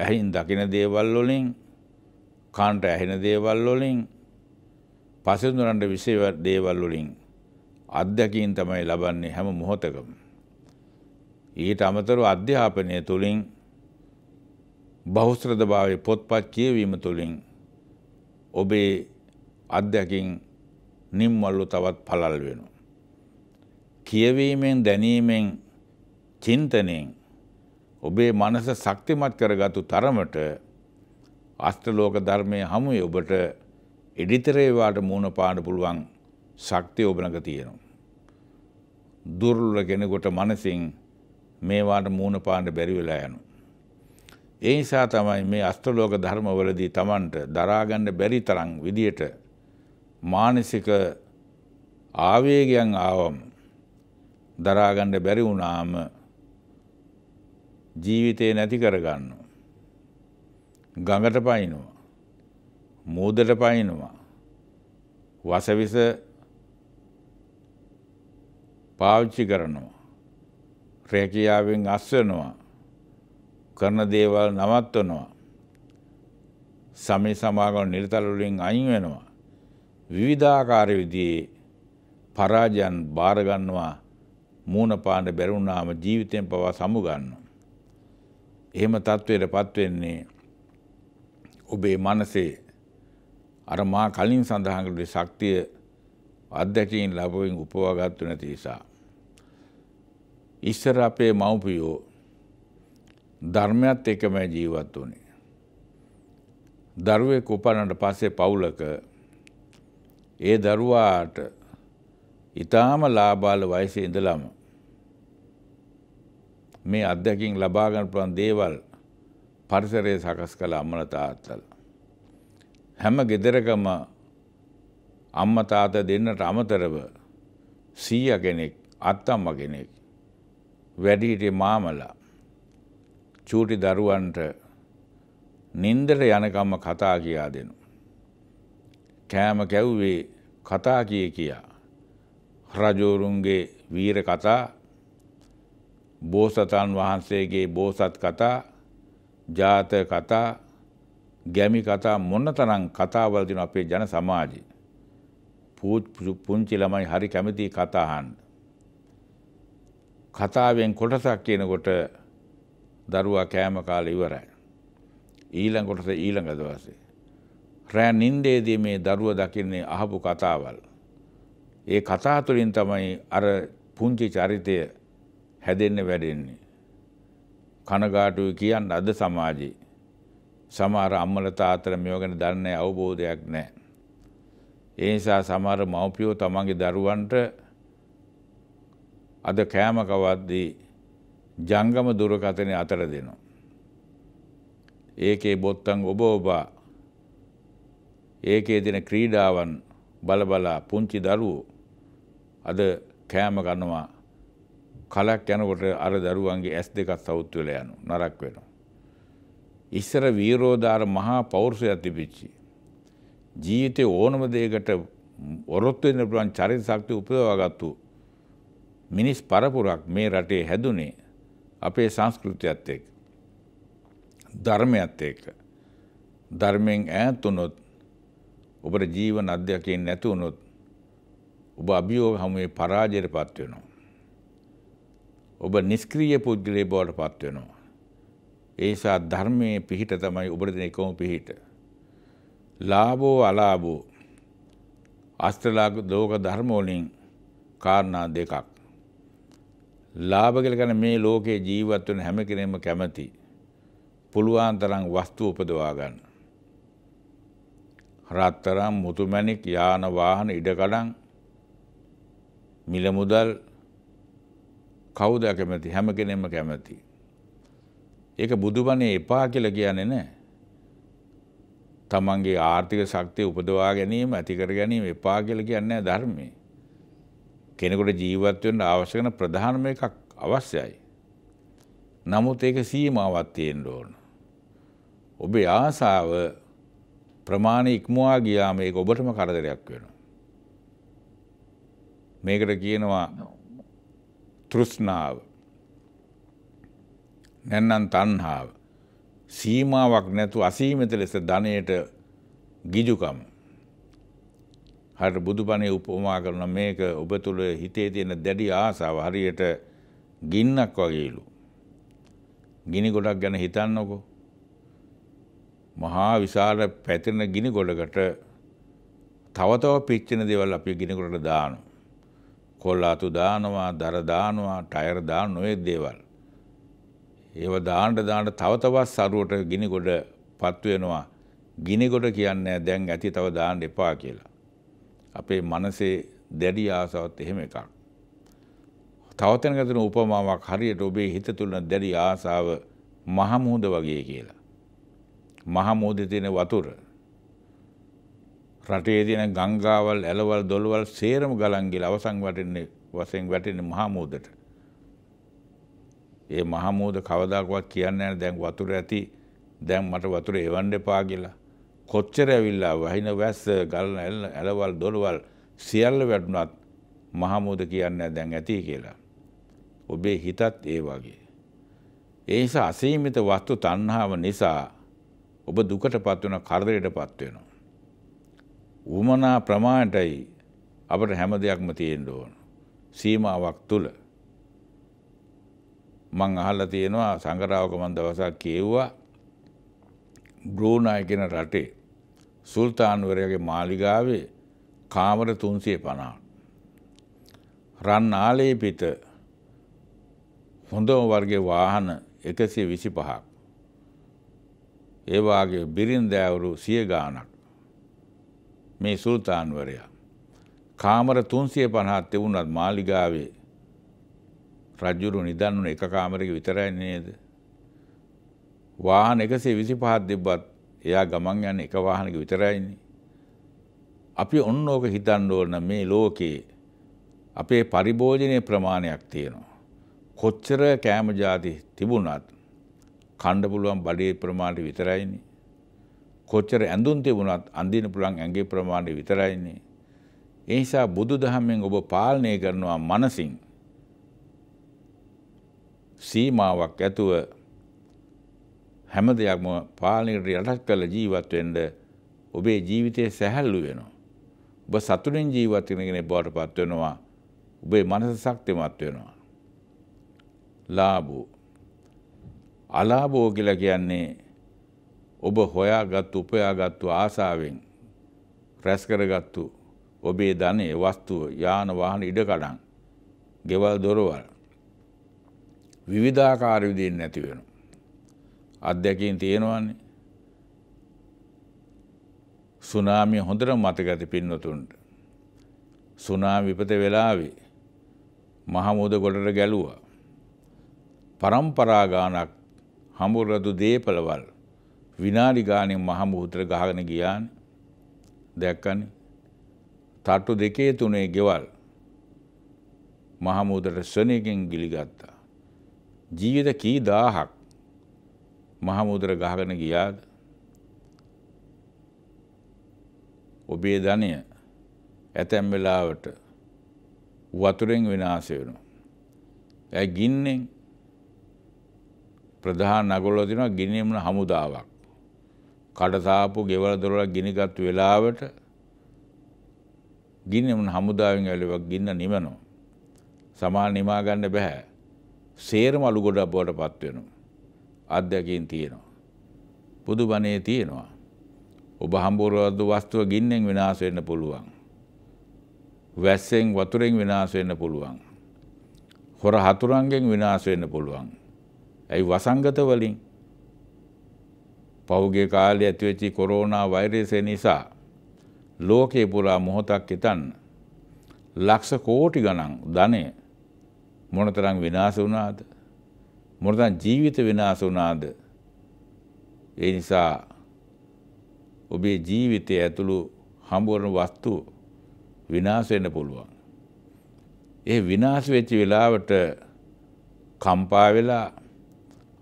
ඇහින් දකින දේවල් වලින් කාන්ට ඇහෙන දේවල් වලින් පසඳුරන්ට විශේව දේවල් වලින් අත්දැකීම් තමයි ලබන්නේ හැම මොහොතකම. ඊට අමතරව අධ්‍යාපනය තුළින් බහුස්ත්‍රද භාවය පොත්පත් කියවීම තුළින් ඔබේ අත්දැකින් නිම්වල්ලු තවත් පළල් වෙනවා. කියවීමෙන් දැනීමෙන් චින්තනයෙන් ඔබේ මනස ශක්තිමත් කරගත්තු තරමට අස්ත්‍රලෝක ධර්මය හමුයි ඔබට එඩිතරේවාට මූුණ පාඩ පුළුවන් ශක්තිය ඔබනක තියෙනවා. දුර්ල කෙනෙකොට මනසින් මේවාට මූුණ පාණ්ඩ බැරිවෙලා යනු. ඒ නිසා තමයි මේ අස්ත්‍රලෝක ධර්මවලදී තමන්ට දරාගණ්ඩ බැරි තරං විදියට මානසික ආවේගයන් ආවම් දරාගණ්ඩ බැරි වුණාම ජීවිතය නැති කරගන්න. ගඟට පයිනවා. මූදට පයින්නවා. වසවිස පාවිච්චි කරනවා. රැකියාවෙන් අස්වනවා. කරන දේවල් නවත්වනවා. සමේ සමාගම නිරතලවලින් අයින් වෙනවා. විවිධාකාර විදිහේ පරාජයන් බාර ගන්නවා. මූණ පාන්න බැරි වුණාම ජීවිතයෙන් පවා සමු ගන්නවා. එහෙම තත්වයටපත් වෙන්නේ ඔබේ මනසේ අර මා කලින් සඳහන් කළේ ශක්තිය අත්දැකීම් ලැබුවෙන් උපවාගත්තු නැති නිසා. ඉස්සර අපේ මව්පියෝ ධර්මයත් එකම ජීවත් වුණේ. දරුවෙක් උපන්නට පස්සේ පවුලක ඒ දරුවාට ඊටාම ලාබාල වයසේ ඉඳලම මේ අත්දැකීම් ලබා ගන්න පුළුවන් දේවල් පරිසරය සකස් කළ අම්මලා තාත්තලා හැම ගෙදරකම අම්ම තාත දෙන්නට අමතරව සීය කෙනෙක් අත්තම්ම කෙනෙක් වැඩිහිටිය මාමලා චූටි දරුවන්ට නින්දට යනකම්ම කතා කියා දෙනු. කෑම කැව්වේ කතා කිය කියා. රජෝරුන්ගේ වීර කතා බෝසතන් වහන්සේගේ බෝසත් කතා ජාත කතා ගැමි කතා මොන්න තරම් කතාවල් තියෙන අපේ ජන සමාජේ. පුංචි ළමයි හරි කැමති කතා අහන්න. කතාවෙන් කොටසක් කියනකොට දරුවා කෑම කාලේ ඉවරයි. ඊළඟ කොටස ඊළඟ දවසේ. රෑ නින්දේදී මේ දරුව දකින්නේ අහපු කතාවල්. ඒ කතා තුළින් තමයි අර පුංචි චරිතය හැදෙන්න වැඩෙන්නේ. කනගාටුව කියන්න අද සමාජයේ සමහර අම්මල තාත්තල මේව ගැන දන්නේ අවබෝධයක් නැහැ. ඒ නිසා සමහර මව්පියෝ තමන්ගේ දරුවන්ට අද කෑම කවද්දී ජංගම දුරකථනය අතර දෙනවා. ඒකේ බොත්තන් ඔබ ඔබා ඒකේ දෙන ක්‍රීඩාවන් බලබලා පුංචි දරුවෝ අද කෑම කනවා කලක් යනකොට අර දරුවන්ගේ ඇස් දෙකත් සෞත්වල යනු නරක් වෙනවා. ඉස්සර වීරෝධාර මහා පෞරුෂයක් තිබිච්චි. ජීවිතේ ඕනම දෙයකට ඔරොත්තු වෙන්න පුළුවන් චරිත ශක්තිය උපදවාගත්තු මිනිස් පරපුරක් මේ රටේ හැදුනේ අපේ සංස්කෘතියත් එක්ක. ධර්මයත් එක්ක. ධර්මයෙන් ඈත් වුණොත් ඔබට ජීවන අධ්‍යක්ෂයෙන් නැති වුණොත් ඔබ අභියෝග හමුවේ පරාජයට පත් වෙනවා. ඔබ නිෂ්ක්‍රීය පුද්ගලයෙක් බවට පත් වෙනවා. ඒසා ධර්මයේ පිහිට තමයි ඔබට දෙන එකම පිහිට. ලාභෝ අලාභෝ අස්ත්‍රලාග ලෝක ධර්ම වලින් කාරණා දෙකක්. ලාභ කියලා කියන්නේ මේ ලෝකේ ජීවත් වෙන හැම කෙනෙම කැමති. පුළුවන් තරම් වස්තු උපදවා ගන්න. රත්තරන්, මුතුමැණික්, යාන වාහන, ඉඩකඩම්, මිල මුදල් කවුද කැමති? හැම කෙනෙම කැමති. ඒක බුදුබණේ එපා කියලා කියන්නේ නැහැ. තමන්ගේ ආර්ථික ශක්තිය උපදවා ගැනීම, ඇති කර ගැනීම එපා කියලා කියන්නේ නැහැ ධර්මයේ. කෙනෙකුට ජීවත් වෙන්න අවශ්‍ය කරන ප්‍රධානම එකක් අවශ්‍යයි. නමුත් ඒක සීමාවක් තියෙන්න ඕන. ඔබේ ආසාව ප්‍රමාණය ඉක්මවා ගියාම ඒක ඔබටම කරදරයක් වෙනවා. මේකට කියනවා තෘෂ්ණාව. නැත්නම් තණ්හාව සීමාවක් නැතු අසීමිත ලෙස ධනයට ගිජුකම් හරියට බුදුපණේ උපමා කරන මේක ඔබ තුල හිතේ තියෙන දැඩි ආසාව හරියට ගින්නක් වගේලු ගිනි ගොඩක් ගැන හිතන්නකෝ මහා විශාල පැතිරෙන ගිනි ගොඩකට තව තව පිච්චෙන දේවල් අපි ගිනි ගොඩට දානවා කොල්ලාතු දානවා දර දානවා ටයර් දාන නොයේ දේවල් ඒව දාන්න දාන්න තව තවත් සරුවට ගිනිගොඩ පත් වෙනවා. ගිනිගොඩ කියන්නේ දැන් ඇති තව දාන්න එපා කියලා. අපේ මනසේ දැඩි ආසාවත් එහෙම එකක්. තව තැනක දෙන උපමාවක් හරියට ඔබේ හිත තුළ දැඩි ආසාව මහමූද වගේ කියලා. මහමූදේ තියෙන වතුර රටේ තියෙන ගංගාවල්, ඇලවල්, දොළවල් සේරම ගලන් ගිහලා අවසන් වටින්නේ වශයෙන් වැටෙන්නේ මහමූදට. ඒ මහමෝද කවදාකවත් කියන්නේ නැහැ දැන් වතුර ඇති දැන් මට වතුර එවන්න එපා කියලා. කොච්චර ඇවිල්ලා වහින වැස්ස ගලන ඇලවල් දොරවල් සියල්ල වැටුණත් මහමෝද කියන්නේ දැන් ඇති කියලා. ඔබේ හිතත් ඒ වගේ. ඒ නිසා අසීමිත වස්තු තණ්හාව නිසා ඔබ දුකටපත් වෙන කරදරයටපත් වෙනවා. උමනා ප්‍රමාණයටයි අපට හැම දෙයක්ම තියෙන්න ඕන. සීමාවක් තුළ මං අහලා තියෙනවා සංගරාවක මන් දවසක් කියෙව්වා බ්‍රූනායි කියන රටේ සුල්තාන්වරයාගේ මාලිගාවේ කාමර 350. රන් ආලේපිත හොඳම වර්ගයේ වාහන 125ක්. ඒ වාගේ බිරින්දෑවරු 100 ගාණක්. මේ සුල්තාන්වරයා කාමර 350ක් තිබුණත් මාලිගාවේ රජුරු නිදන්නුන එක කාමරක විතරයි නේද. වාහන එකසේ විසි පහත් දෙබ්බත් එයා ගමන් යන්න එක වාහනක විතරයින්නේ. අපි ඔන්න ඕක හිතන්න ඕන මේ ලෝකයේ අපේ පරිභෝජනය ප්‍රමාණයක් තියෙනවා. කොච්චර කෑම ජාති තිබුණත් කණ්ඩ පුළුවන් බඩේ ප්‍රමාණයට විතරයිනේ. කොච්චර ඇඳුම් තිබුණත් අඳින්න පුළුවන් ඇඟේ ප්‍රමාණයට විතරයිනේ. ඒ නිසා බුදුදහමෙන් ඔබ පාලනය කරනවා මනසින් සීමාවක් ඇතුව හැම දෙයක්ම පාලනයකට යටත් කරලා ජීවත් වෙන්න ඔබේ ජීවිතය සැහැල්ලු වෙනවා. ඔබ සතුටින් ජීවත් වෙන කෙනෙක් බවට පත් වෙනවා. ඔබේ මනස ශක්තිමත් වෙනවා. ලාභෝ. අලාභෝ කියලා කියන්නේ ඔබ හොයාගත්තු, උපයාගත්තු ආසාවෙන් රැස් කරගත්තු ඔබේ ධනෙ, වස්තුව, යාන වාහන ඉඩකඩම්, ගෙවල් දොරවල් විවිධාකාර විදිහෙන් නැති වෙනවා. අත්දැකීම් තියෙනවානේ. සුනාමිය හොඳට මතක ඇති පින්නතුන්ට. සුනාමි විපත වෙලාවේ මහමුද ගොඩට ගැලුවා. පරම්පරා ගානක් හඹරදු දීපලවල් විනාඩි ගානේ මහමුහුතර ගහගෙන ගියානේ. දැක්කනේ. තට්ටු දෙකේ තුනේ ගෙවල් මහමුදට ස්වනයකින් ගිලිගත්තා. ජීවිත කී දාහක් මහමුදර ගහගෙන ගියාද ඔබේ ධනය ඇතැම් වෙලාවට වතුරෙන් විනාශ වෙනවා. ඇ ගින්නෙන් ප්‍රධාන නගොල්ල තිනවා ගිනියමන හමුදාවක්. කඩසාපු ගෙවල දොරල ගිනිගත්තු වෙලාවට ගිනියමන හමුදාවෙන් ඇලිවක් ගින්න නිමනවා. සමාන නිමාගන්න බැහැ. සේරම අලු ගොඩක් බවට පත් වෙනවා. අත්දැකීම් තියෙනවා. බුදු බණේ තියෙනවා. ඔබ හම්බවරවද්ද වස්තුව ගින්නෙන් විනාශ වෙන්න පුළුවන්. වැස්සෙන් වතුරෙන් විනාශ වෙන්න පුළුවන්. හොර හතුරන්ගෙන් විනාශ වෙන්න පුළුවන්. ඇයි වසංගත වලින්? පහුගිය කාලේ ඇතිවෙච්ච කොරෝනා වෛරසය නිසා ලෝකේ පුරා මොහොතක් හිතන්න ලක්ෂ කෝටි ගණන් ධනය මොනතරම් විනාශ වුණාද මොනතරම් ජීවිත විනාශ වුණාද ඒ නිසා ඔබේ ජීවිතය ඇතුළු හම්බවන වස්තු විනාශ වෙන්න පුළුවන් ඒ විනාශ වෙච්ච වෙලාවට කම්පා වෙලා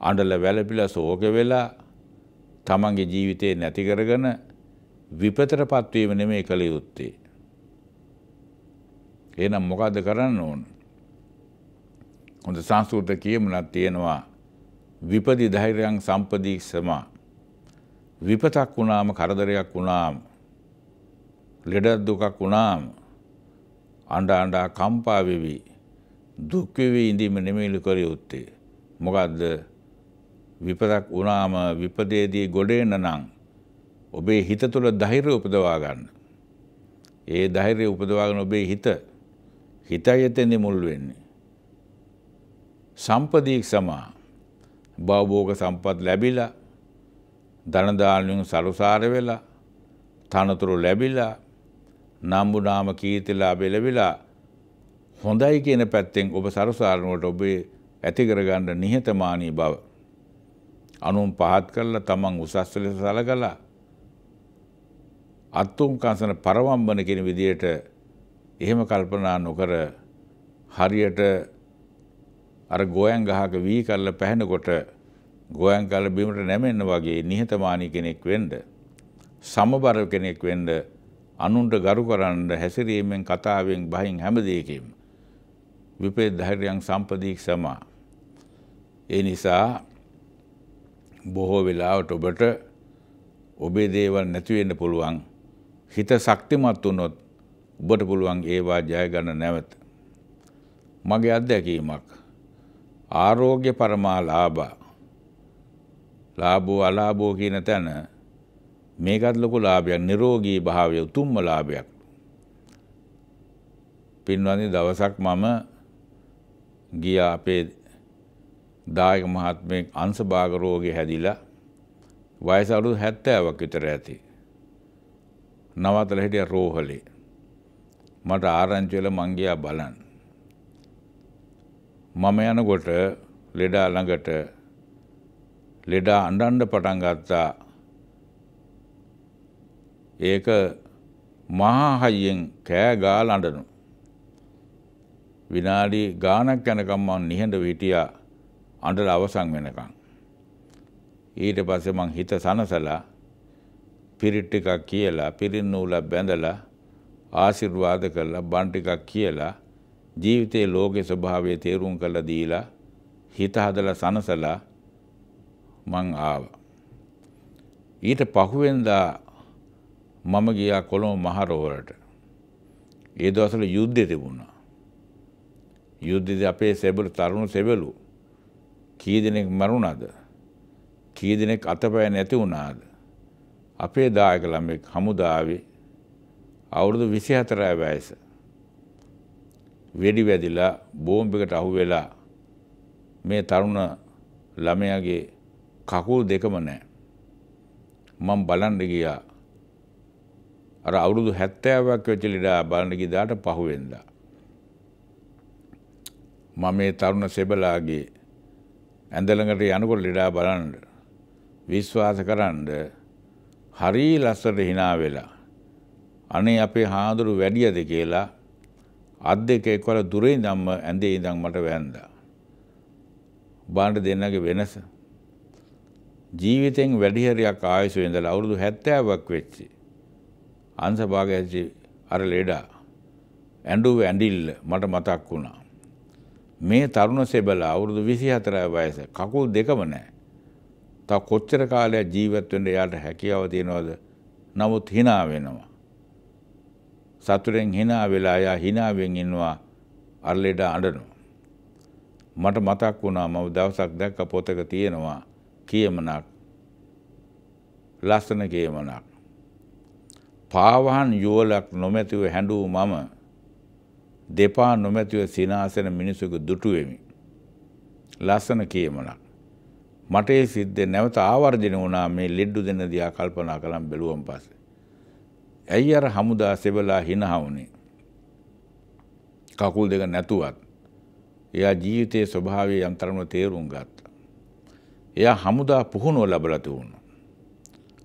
අඬලා වැළපිලා ශෝක වෙලා තමන්ගේ ජීවිතේ නැති කරගෙන විපතටපත් වීම නෙමෙයි කළ යුත්තේ එහෙනම් මොකද්ද කරන්න ඕනේ හොඳ සංස්කෘත කියමුණක් තියෙනවා විපදි ධෛර්යං සම්පදීක්ෂමා විපතක් වුණාම කරදරයක් වුණාම ලෙඩ දුකක් වුණාම අඬ අඬා කම්පා වෙවි දුක් වෙවි ඉඳීම නෙමෙයිලු කර යුත්තේ මොකද්ද විපතක් වුණාම විපදේදී ගොඩ එන නම් ඔබේ හිත තුළ ධෛර්යය උපදවා ගන්න. ඒ ධෛර්යය උපදවාගෙන ඔබේ හිත හිතයි එතෙන්දී මුල් වෙන්නේ. සම්පදීක්ෂමා භවභෝග සම්පත් ලැබිලා ධනදානුන් සරුසාර වෙලා තනතුරු ලැබිලා නම්බුනාම කීර්තිලා බෙලවිලා හොඳයි කියන පැත්තෙන් ඔබ සරුසාරණුවට ඔබේ ඇති කරගන්න නිහතමානී බව. අනුන් පහත් කරලා තමන් උසස් ලෙස සලකලා අත්තුම් කංශන පරවම්බන කියන විදියට එහෙම කල්පනා නොකර හරියට අර ගෝයන් ගහක වී කරලා පැහැෙනකොට ගෝයන් කල බිමට නැමෙන්න වගේ නිහතමානී කෙනෙක් වෙන්න සමබර කෙනෙක් වෙන්න අනුන්ට ගරු කරන්න හැසිරීමෙන් කතාවෙන් බහින් හැම දෙයකින් විපේ ධෛර්යයන් සම්පදීක් සමා ඒ නිසා බොහෝ වෙලාවට ඔබට ඔබේ දේවල් නැති වෙන්න පුළුවන් හිත ශක්තිමත් වුණොත් ඔබට පුළුවන් ඒවා ජය ගන්න නැවත මගේ අත්දැකීමක් ආරෝග්‍ය පරමාලාභ ලාභෝ අලාභෝ කියන තැන මේකත් ලොකු ලාභයක් නිරෝගී භාවය උතුම්ම ලාභයක් පින්වන්දි දවසක් මම ගියා අපේ දායක මහත්මයෙක් අංශභාග රෝගේ හැදිලා වයස අවුරුදු 70ක් විතර ඇති නවතල හිටිය රෝහලේ මට ආරංචි වෙලා මං ගියා බලන්න මම යනකොට ලෙඩා ළඟට ලෙඩා අඬන්න පටන් ගත්තා. ඒක මහා හයියෙන් කෑ ගාලා අඬනු. විනාඩි ගාණක් යනකම් මං නිහඬව හිටියා අඬලා අවසන් වෙනකම්. ඊට පස්සේ මං හිත සනසලා පිරිත් ටිකක් කියලා පිරින් නූලක් බැඳලා ආශිර්වාද කරලා බන් ටිකක් කියලා ජීවිතයේ ලෝකේ ස්වභාවය තේරුම් කරලා දීලා හිත හදලා සනසලා මං ආවා. ඊට පහුවෙන්දා මම ගියා කොළඹ මහරෝවරට. ඒ දවස්වල යුද්ධය තිබුණා. යුද්ධයේදී අපේ සෙබළු තරුණ සෙබළු කී දෙනෙක් මරුණාද? කී දෙනෙක් අතපය නැති වුණාද? අපේ දායක ළමෙක් හමුදාවේ අවුරුදු 24 වයස වෙඩි වැදිලා බෝම්බිකට අහු වෙලා මේ තරුණ ළමයාගේ කකුල් දෙකම නෑ. මං බලන්ඩ ගියා. අර අවුරුදු හැත්තෑවක් වෙච්චලිඩා බලන්නකි දාට පහුවෙන්දා. මම මේ තරුණ සෙබලාගේ ඇඳළඟට යනකොට ලෙඩා බලන්ඩ. විශ්වාස කරන්ඩ හරී ලස්සට හිනා වෙලා. අනේ අපේ හාදුරු වැඩියද කියලා අත් දෙක එක්වල දුරේ ඉඳන්ම ඇඳේ ඉඳන් මට වැන්දා. බාණ්ඩ දෙන්නගේ වෙනස. ජීවිතෙන් වැඩිහරයක් ආයුෂ ඉඳලා අවුරුදු 70ක් වෙච්චි. අංශභාගය ඇසි අර ලේඩා ඇඬුව ඇඬිල්ල මට මතක් වුණා. මේ තරුණ සෙබලා අවුරුදු 24 වයස කකුල් දෙකම නැහැ. තව කොච්චර කාලයක් ජීවත් වෙන්න එයාට හැකියාව තියෙනවද? නමුත් hina වෙනවා. සතුරෙන් hina වෙලා එයා hinaවෙන් ඉන්නවා අරලෙඩ අඬනවා. මට මතක් වුණා මම දවසක් දැක්ක පොතක තියෙනවා කියමනක් ලස්සන කියමනක්. පාවහන් යුවලක් නොමැතිව හැඬූ මම දෙපා නොමැතිව සිනාසන මිනිසුක දුටු වෙමි. ලස්සන කියමනක්. මට ඒ සිද්ද නැවත ආවර්ජන වුණා මේ ලෙඩ්ඩු දෙන දියා කල්පනා කරන් බැලුවම් පස්සේ. ඇයි අර හමුදා සෙබලා හිනහවුනේ. කකුල් දෙක නැතුවත්. එයා ජීවිතයේ ස්වභාවය යන්තරම තේරුම් ගත්ත. එයා හමුදා පුහුණුව ලබලතිවුණ.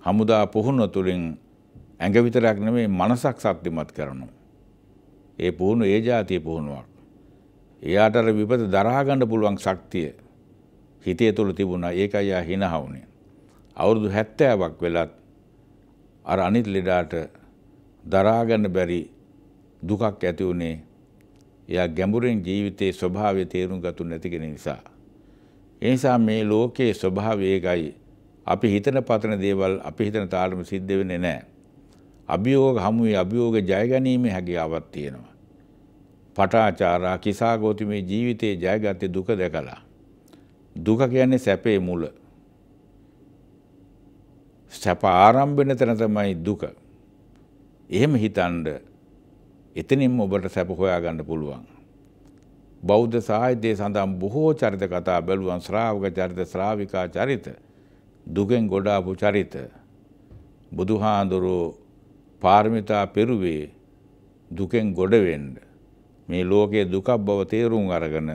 හමුදා පුහුණුව තුළින් ඇඟවිතරක් නෙමේ මනසක් සත්‍යමත් කරනු. ඒ පුහුණු ඒ ජාතිය පුහුණුවක්. එයාට අර විපත දරාගන්න පුළුවන් ශක්තිය හිතේ තුළ තිබුණා ඒකයි යා හිනහවුනේ. අවුරුදු 70ක් වෙලත් අර අනිත් ලෙඩාට දරාගන්න බැරි දුකක් ඇති වුණේ එයා ගැඹුරින් ජීවිතයේ ස්වභාවය තේරුම් ගතු නැතිගෙන නිසා. ඒ නිසා මේ ලෝකයේ ස්වභාවය ඒකයි. අපි හිතන පතන දේවල් අපි හිතන තාලම සිද්ධ වෙන්නේ නැහැ. අභියෝග හමුවේ අභියෝග ජය ගැනීමේ හැකියාවක් තියෙනවා. පටාචාරා කිසాగෝති මේ ජීවිතයේ ජයගත්තේ දුක දැකලා. දුක කියන්නේ සැපේ මුල. සැප ආරම්භ වෙන තැන තමයි දුක. එහෙම හිතන්ඩ එතනින් ඔබට සැප හොයාගන්න පුළුවන්. බෞද්ධ සාහිත්‍යය සඳහම් බොහෝ චරිත කතා බැලුවන් ශ්‍රාවක චරිත ශ්‍රාවිකා චරිත දුකෙන් ගොඩාපු චරිත බුදුහාඳුරෝ පාර්මිතා පෙරුවේ දුකෙන් ගොඩවෙන්ඩ මේ ලෝකයේ දුකක් බව තේරුම් අරගෙන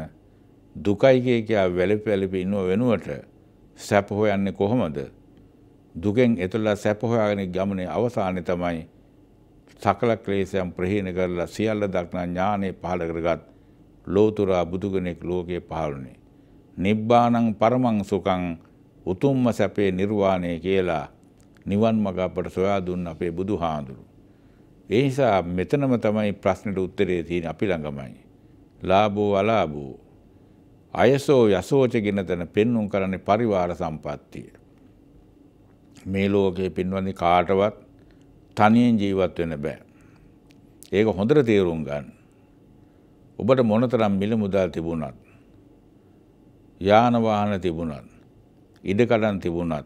දුකයිකේකයා වැලප වැලප ඉන්නුව වෙනුවට සැප හොයන්නේ කොහොමද දුකෙන් එතුළලා සැප හොයාගෙන ගමනේ අවසානය තමයි සකල ක්ලේශයන් ප්‍රහීන කරලා සියල්ල දක්නා ඥානෙ පහළ කරගත් ලෝතුරා බුදු කෙනෙක් ලෝකේ පහළුනේ. නිබ්බානං පරමං සුඛං උතුම්ම සැපේ නිර්වාණය කියලා නිවන් මඟ අපට සොයා දුන්න අපේ බුදුහාඳුරු. ඒ නිසා මෙතනම තමයි ප්‍රශ්නෙට උත්තරේ තියෙන්නේ අපි ළඟමයි. ලාභෝ අලාභෝ අයසෝ යසෝච කියන තැන පෙන්눔 කරන්නේ පරිවාර සම්පත්තිය. මේ ලෝකේ පින්වන්නේ කාටවත් තනියෙන් ජීවත් වෙන බෑ. ඒක හොඳට තේරුම් ගන්න. ඔබට මොනතරම් මිල මුදල් තිබුණත් යාන වාහන තිබුණත් ඉඩකඩම් තිබුණත්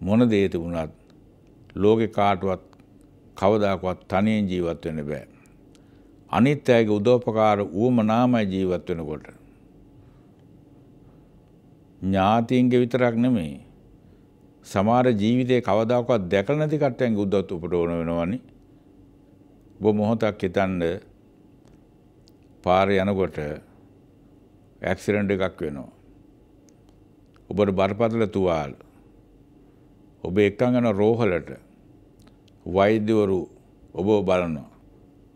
මොන දේ තිබුණත් ලෝකේ කාටවත් කවදාකවත් තනියෙන් ජීවත් වෙන්න බෑ. අනිත් අයගේ උදව්පකාර ඌමනාමයි ජීවත් වෙනකොට. ඥාතීන්ගේ විතරක් නෙමෙයි සමහර ජීවිතේ කවදාකවත් දැකලා නැති කට්ටයන්ගේ උද්දත් උපට ඕන වෙනවනේ. ඔබ මොහොතක් හිතන්න පාරේ යනකොට ඇක්සිඩන්ට් එකක් වෙනවා. ඔබට බරපතල තුවාල. ඔබ එක්කන් යන රෝහලට වෛද්‍යවරු ඔබව බලනවා.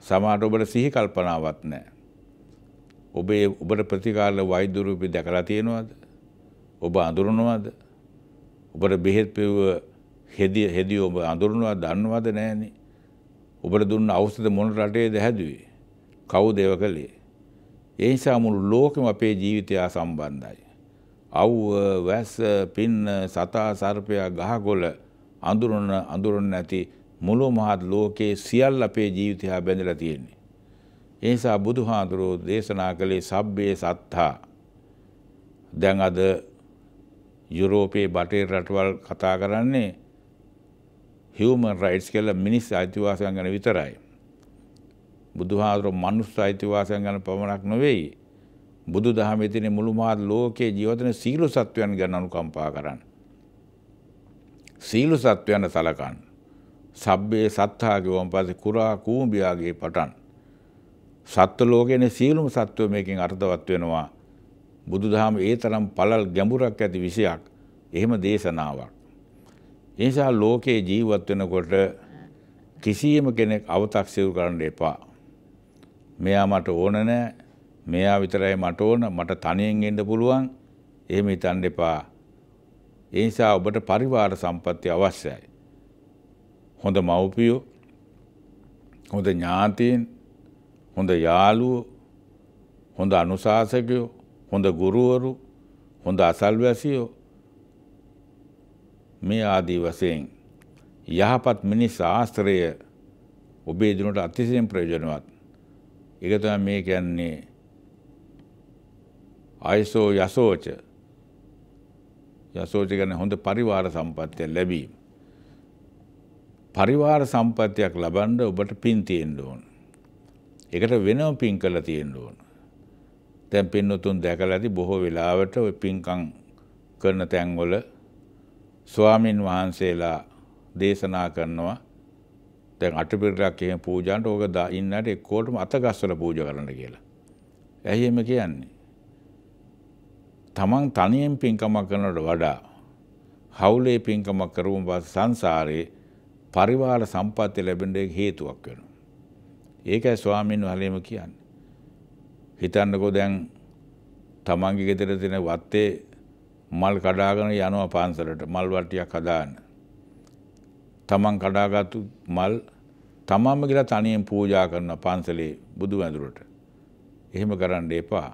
සමහරට ඔබට සිහි කල්පනාවක් නැහැ. ඔබේ ඔබට ප්‍රතිකාර වෛද්‍යවරු දැකලා තියෙනවද? ඔබ අඳුරනවද? ඔබට බෙහෙත් පෙව්ව හෙදිය හෙදිය ඔබ අඳුරනවා දන්නවද නෑනේ. ඔබට දුන්න අවස්ථද මොන රටේද හැදුවේ. කවුද ඒව කළේ. ඒ නිසා මුළු ලෝකෙම අපේ ජීවිතය සම්බන්ධයි. අව්ව වැස්ස පින්න සතා සර්පයා ගහකොළ අඳුරන අඳුරන නැති මුළු මහත් ලෝකයේ සියල් අපේ ජීවිතය බැඳලා තියෙන්නේ. ඒ නිසා බුදුහාඳුරෝ දේශනා කළේ සබ්බේ සත්තා. දැන් අද යුරෝපයේ බටේ රටවල් කතා කරන්නේ හිවමන් රයිට්ස් කියලා මිනිස් අයිතිවාසිකම් ගැන විතරයි. බුදුහාඳුර මනුස්ස අයිතිවාසිකම් ගැන පමණක් නෙවෙයි. බුදු දහමේ තියෙන මුළු මහත් ලෝකයේ ජීවතන සීල සත්වයන් ගැන අනුකම්පා කරන්න. සීල සත්වයන් සලකන්න. සබ්බේ සත්තාගේ වම් පස්සේ කුරා කූඹියාගේ පටන්. සත්ත්ව ලෝකයේ සීලුම සත්වය මේකෙන් අර්ථවත් වෙනවා. බුදුදහම ඒ තරම් පළල් ගැඹුරක් ඇති විෂයක් එහෙම දේශනාවක්. එනිසා ලෝකයේ ජීවත් වෙනකොට කිසියම් කෙනෙක් අව탁සිරු කරන්න එපා. මෙයා මට ඕන නෑ. මෙයා විතරයි මට ඕන. මට තනියෙන් ඉන්න පුළුවන්. එහෙම හිතන්න එපා. ඒ නිසා ඔබට පරිවාර සම්පත්තිය අවශ්‍යයි. හොඳ මව්පියෝ, හොඳ ඥාතීන්, හොඳ යාළුවෝ, හොඳ අනුශාසකයෝ හොඳ ගුරුවරු හොඳ අසල්වැසියෝ මේ ආදී වශයෙන් යහපත් මිනිස් ආශ්‍රය ඔබේ දිනට අතිශයින් ප්‍රයෝජනවත්. ඒක තමයි මේ කියන්නේ ආයසෝ යසෝච යසෝච කියන්නේ හොඳ පරිවාර සම්පත්තිය ලැබීම. පරිවාර සම්පත්තියක් ලබන්න ඔබට පින් තියෙන්න ඕන. ඒකට වෙනම පින් කරලා තියෙන්න ඕන. දැන් පින්නතුන් දැකලාදී බොහෝ වෙලාවට ওই පින්කම් කරන තැන්වල ස්වාමින් වහන්සේලා දේශනා කරනවා දැන් අටපිරිකක් එහෙම පූජාන්ට ඕක දා ඉන්නට එක්කෝටම අතගස්වල පූජා කරන්න කියලා. ඇයි එහෙම කියන්නේ? තමන් තනියෙන් පින්කමක් කරනවට වඩා හවුලේ පින්කමක් කරවම පස්ස සංසාරේ පරිවාර සම්පත්‍ය ලැබෙන්න හේතුවක් වෙනවා. ඒකයි ස්වාමීන් වහන්සේම කියන්නේ. හිතන්නකෝ දැන් තමන්ගේ ගෙදර තියෙන වත්තේ මල් කඩාගෙන යනවා පන්සලට මල් වට්ටියක් හදාන්න. තමන් කඩාගත්තු මල් තමන්ම කියලා තනියෙන් පූජා කරන පන්සලේ බුදු වැඳුරට. එහෙම කරන්න එපා.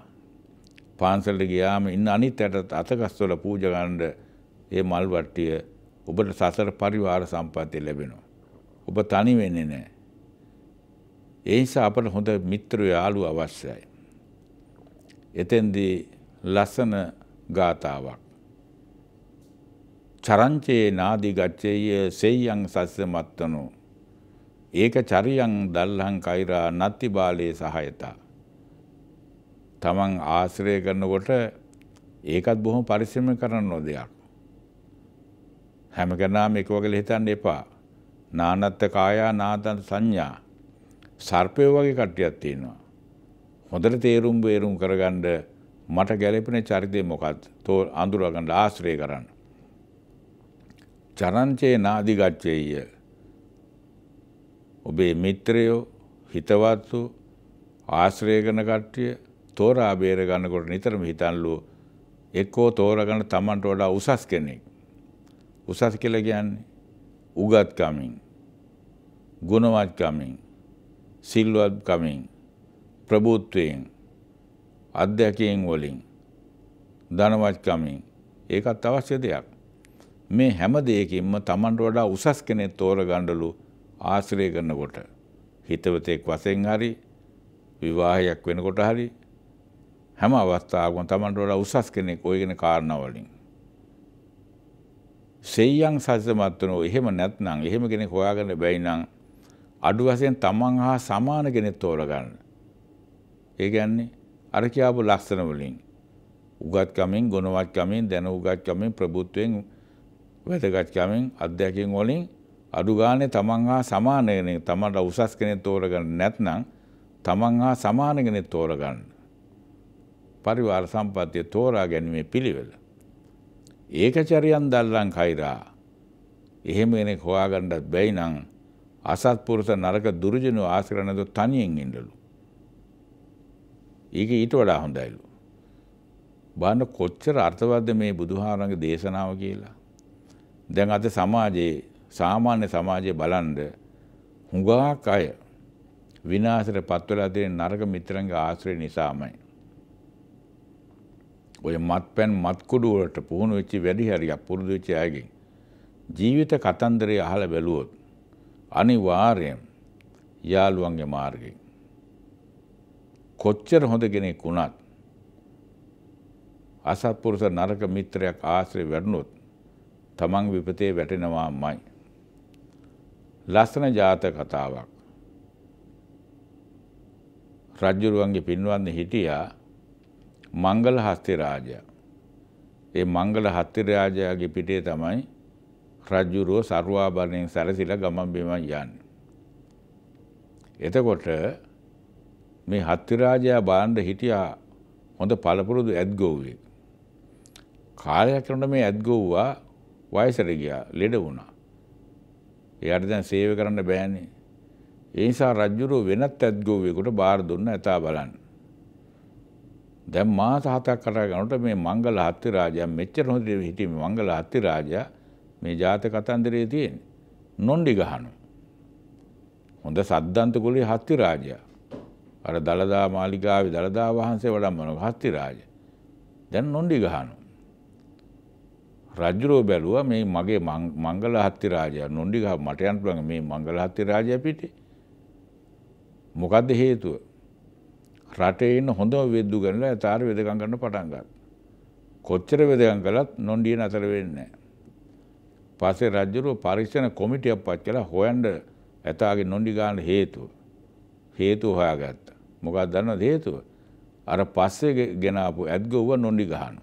පන්සලට ගියාම ඉන්න අනිත් ඇටත් අතගස්වල පූජා ගන්න ඒ මල් වට්ටිය ඔබට සසර පරිවාර සම්පත්තිය ලැබෙනවා. ඔබ තනි වෙන්නේ නැහැ. ඒ නිසා අපට හොඳ මිත්‍රයෝ යාළුවෝ අවශ්‍යයි. එතෙන්දී ලස්සන ගාථාවක්. චරංචයේ නාදි ගච්චේය සෙයියං සස්ස මත්තනු. ඒක චරියං දල්හං කෛරා නත්ති බාලයේ සහයතා. තමන් ආශ්‍රය කරනකොට ඒකත් බොහොම පරිස්සම කරන්න දෙයක්. හැම කෙනාම එක වගේ හිතන්න එපා. නානත්ත කායා නාතන් සංඥා සර්පය වගේ කට්ටියක් තියෙනවා. හොඳට තේරුම් බේරුම් කරගන්න මට ගැලපෙන චරිතය මොකක්ද තෝ අඳුරගන්න ආශ්‍රය කරන්න. චරංචේ නාදිගච්චෙය ඔබේ මිත්‍රයෝ හිතවත්තු ආශ්‍රය කරන කට්ටිය තෝරා බේර ගන්නකොට නිතරම හිතන්ලු එක්කෝ තෝරගන්න තමන්ට වඩා උසස් කෙනෙක්. උසස් කියලා කියන්නේ උගත්කමින් ගුණවත්කමින් සිල්වත්කමින් ප්‍රබුද්ධයෙන් අධ්‍යක්ෂයෙන් වලින් ධනවත්කමින් ඒකත් අවශ්‍ය දෙයක්. මේ හැම දෙයකින්ම Tamanට වඩා උසස් කෙනෙක් තෝරගන්නලු ආශ්‍රය කරනකොට හිතවතෙක් වශයෙන් හරි විවාහයක් වෙනකොට හරි හැම අවස්ථාවකම Tamanට වඩා උසස් කෙනෙක් ඔයගෙන කාරණා වලින් සෙයියන් සත්‍යමත් වෙනෝ එහෙම නැත්නම් එහෙම කෙනෙක් හොයාගන්න බැයි නම් අඩු වශයෙන් Taman හා සමාන කෙනෙක් තෝරගන්න. ඒ ගැන්නේ අර කියාපු ලස්සන වලින් උගත්කමෙන් ගුණවත්කමෙන් දැන උගත්කමෙන් ප්‍රබුද්ධයෙන් වැදගත්කමෙන් අධ්‍යක්ෂකෙන් වලින් අඩු ගානේ තමන් හා සමාන කෙනෙක් තමන්ට උසස් කෙනෙක් තෝරගන්න නැත්නම් තමන් හා සමාන කෙනෙක් තෝරගන්න. පරිවාර සම්පත්තිය තෝරා ගැනීමේ පිළිවෙල. ඒකචරියන් දල්ලං කෛරා. එහෙම කෙනෙක් හොයාගන්නත් බැයි නම් අසත්පුරුෂ නරක දුර්ජනෝ ආශ්‍රය නැතුව තනියෙන් ඉන්නලු. ඒක ඊට වඩා හොඳයිලු. බන්න කොච්චර අර්ථවද්ද මේ බුදුහාරග දේශනාව කියලා. දැන් අද සමාජයේ සාමාන්‍ය සමාජය බලන්ඩ හුඟාක් අය විනාසට පත්වලා තියෙන නරක මිත්‍රන්ගේ ආශ්‍රය නිසාමයි. ඔය මත්පැන් මත්කුඩු වලට පුහුණු වෙච්ච වැඩි හරියක් පුරුදු වෙච්ච අයගෙන් ජීවිත කතන්දරය අහලා බැලුවොත් අනිවාර්යෙන් යාළුවන්ගේ මාර්ගයෙන් කොච්චර හොඳ කෙනෙක් වුණත් අසත්පුරුෂ නරක මිත්‍රයක් ආශ්‍රය වැඩනොත් තමන් විපතේ වැටෙනවාමයි. ලස්සන ජාත කතාවක්. රජ්ජුරුවන්ගේ පින්වන්න හිටියා මංගල හස්ති රාජයා. ඒ මංගල හස්ති රාජයාගේ පිටේ තමයි රජ්ජුරුව සර්වාභරණයෙන් සැරසිලා ගමන් බිමන් යන්නේ. එතකොට මේ හත්තිරාජයා බාණ්ඩ හිටියා හොඳ පළපුරුදු ඇත්ගොව්වේ. කාලයක් යනකොට මේ ඇත්ගොව්වා වයසට ගියා ලෙඩ වුණා. එයාට දැන් සේවය කරන්න බෑනේ. ඒ නිසා රජුරෝ වෙනත් ඇත්ගොව්වෙකුට බාර දුන්න ඇතා බලන්න. දැන් මාස හතක් කරා ගනකොට මේ මංගල හත්තිරාජයා මෙච්චර හොඳ හිටියේ මංගල හත්තිරාජයා මේ ජාතක කතන්දරයේ තියෙන්නේ. නොණ්ඩි ගහනවා. හොඳ සද්දන්ත කුලේ හත්තිරාජයා අර දළදා මාලිගාවේ දළදා වහන්සේ වඩම්මන හස්තිරාජ. දැන් නොන්ඩි ගහනු. රජරෝ බැලුව මේ මගේ මංගල හත්තිරාජය නොන්ඩිගහ මටයන් පුළඟ මේ මංගල හත්තිරාජය පිටේ. මොකක්ද හේතුව. රටේන්න හොඳ වෙද්දු කරලා ඇතාර වෙදකම් කරන්න පටන්ගත්. කොච්චර වෙදකම් කළත් නොන්ඩිය අතර වෙන්න. පසේ රජ්ජරුව පරික්ෂණ කොමිටියක් පත් කලා හොයන්ඩ ඇතාගේ නොන්ඩිගාන්න හේතුව. හේතු හොයා ගත්ත. මොකක් දන්න දේතුව. අර පස්සේ ගෙනාපු ඇත්ගොව්ව නොඩි ගහනු.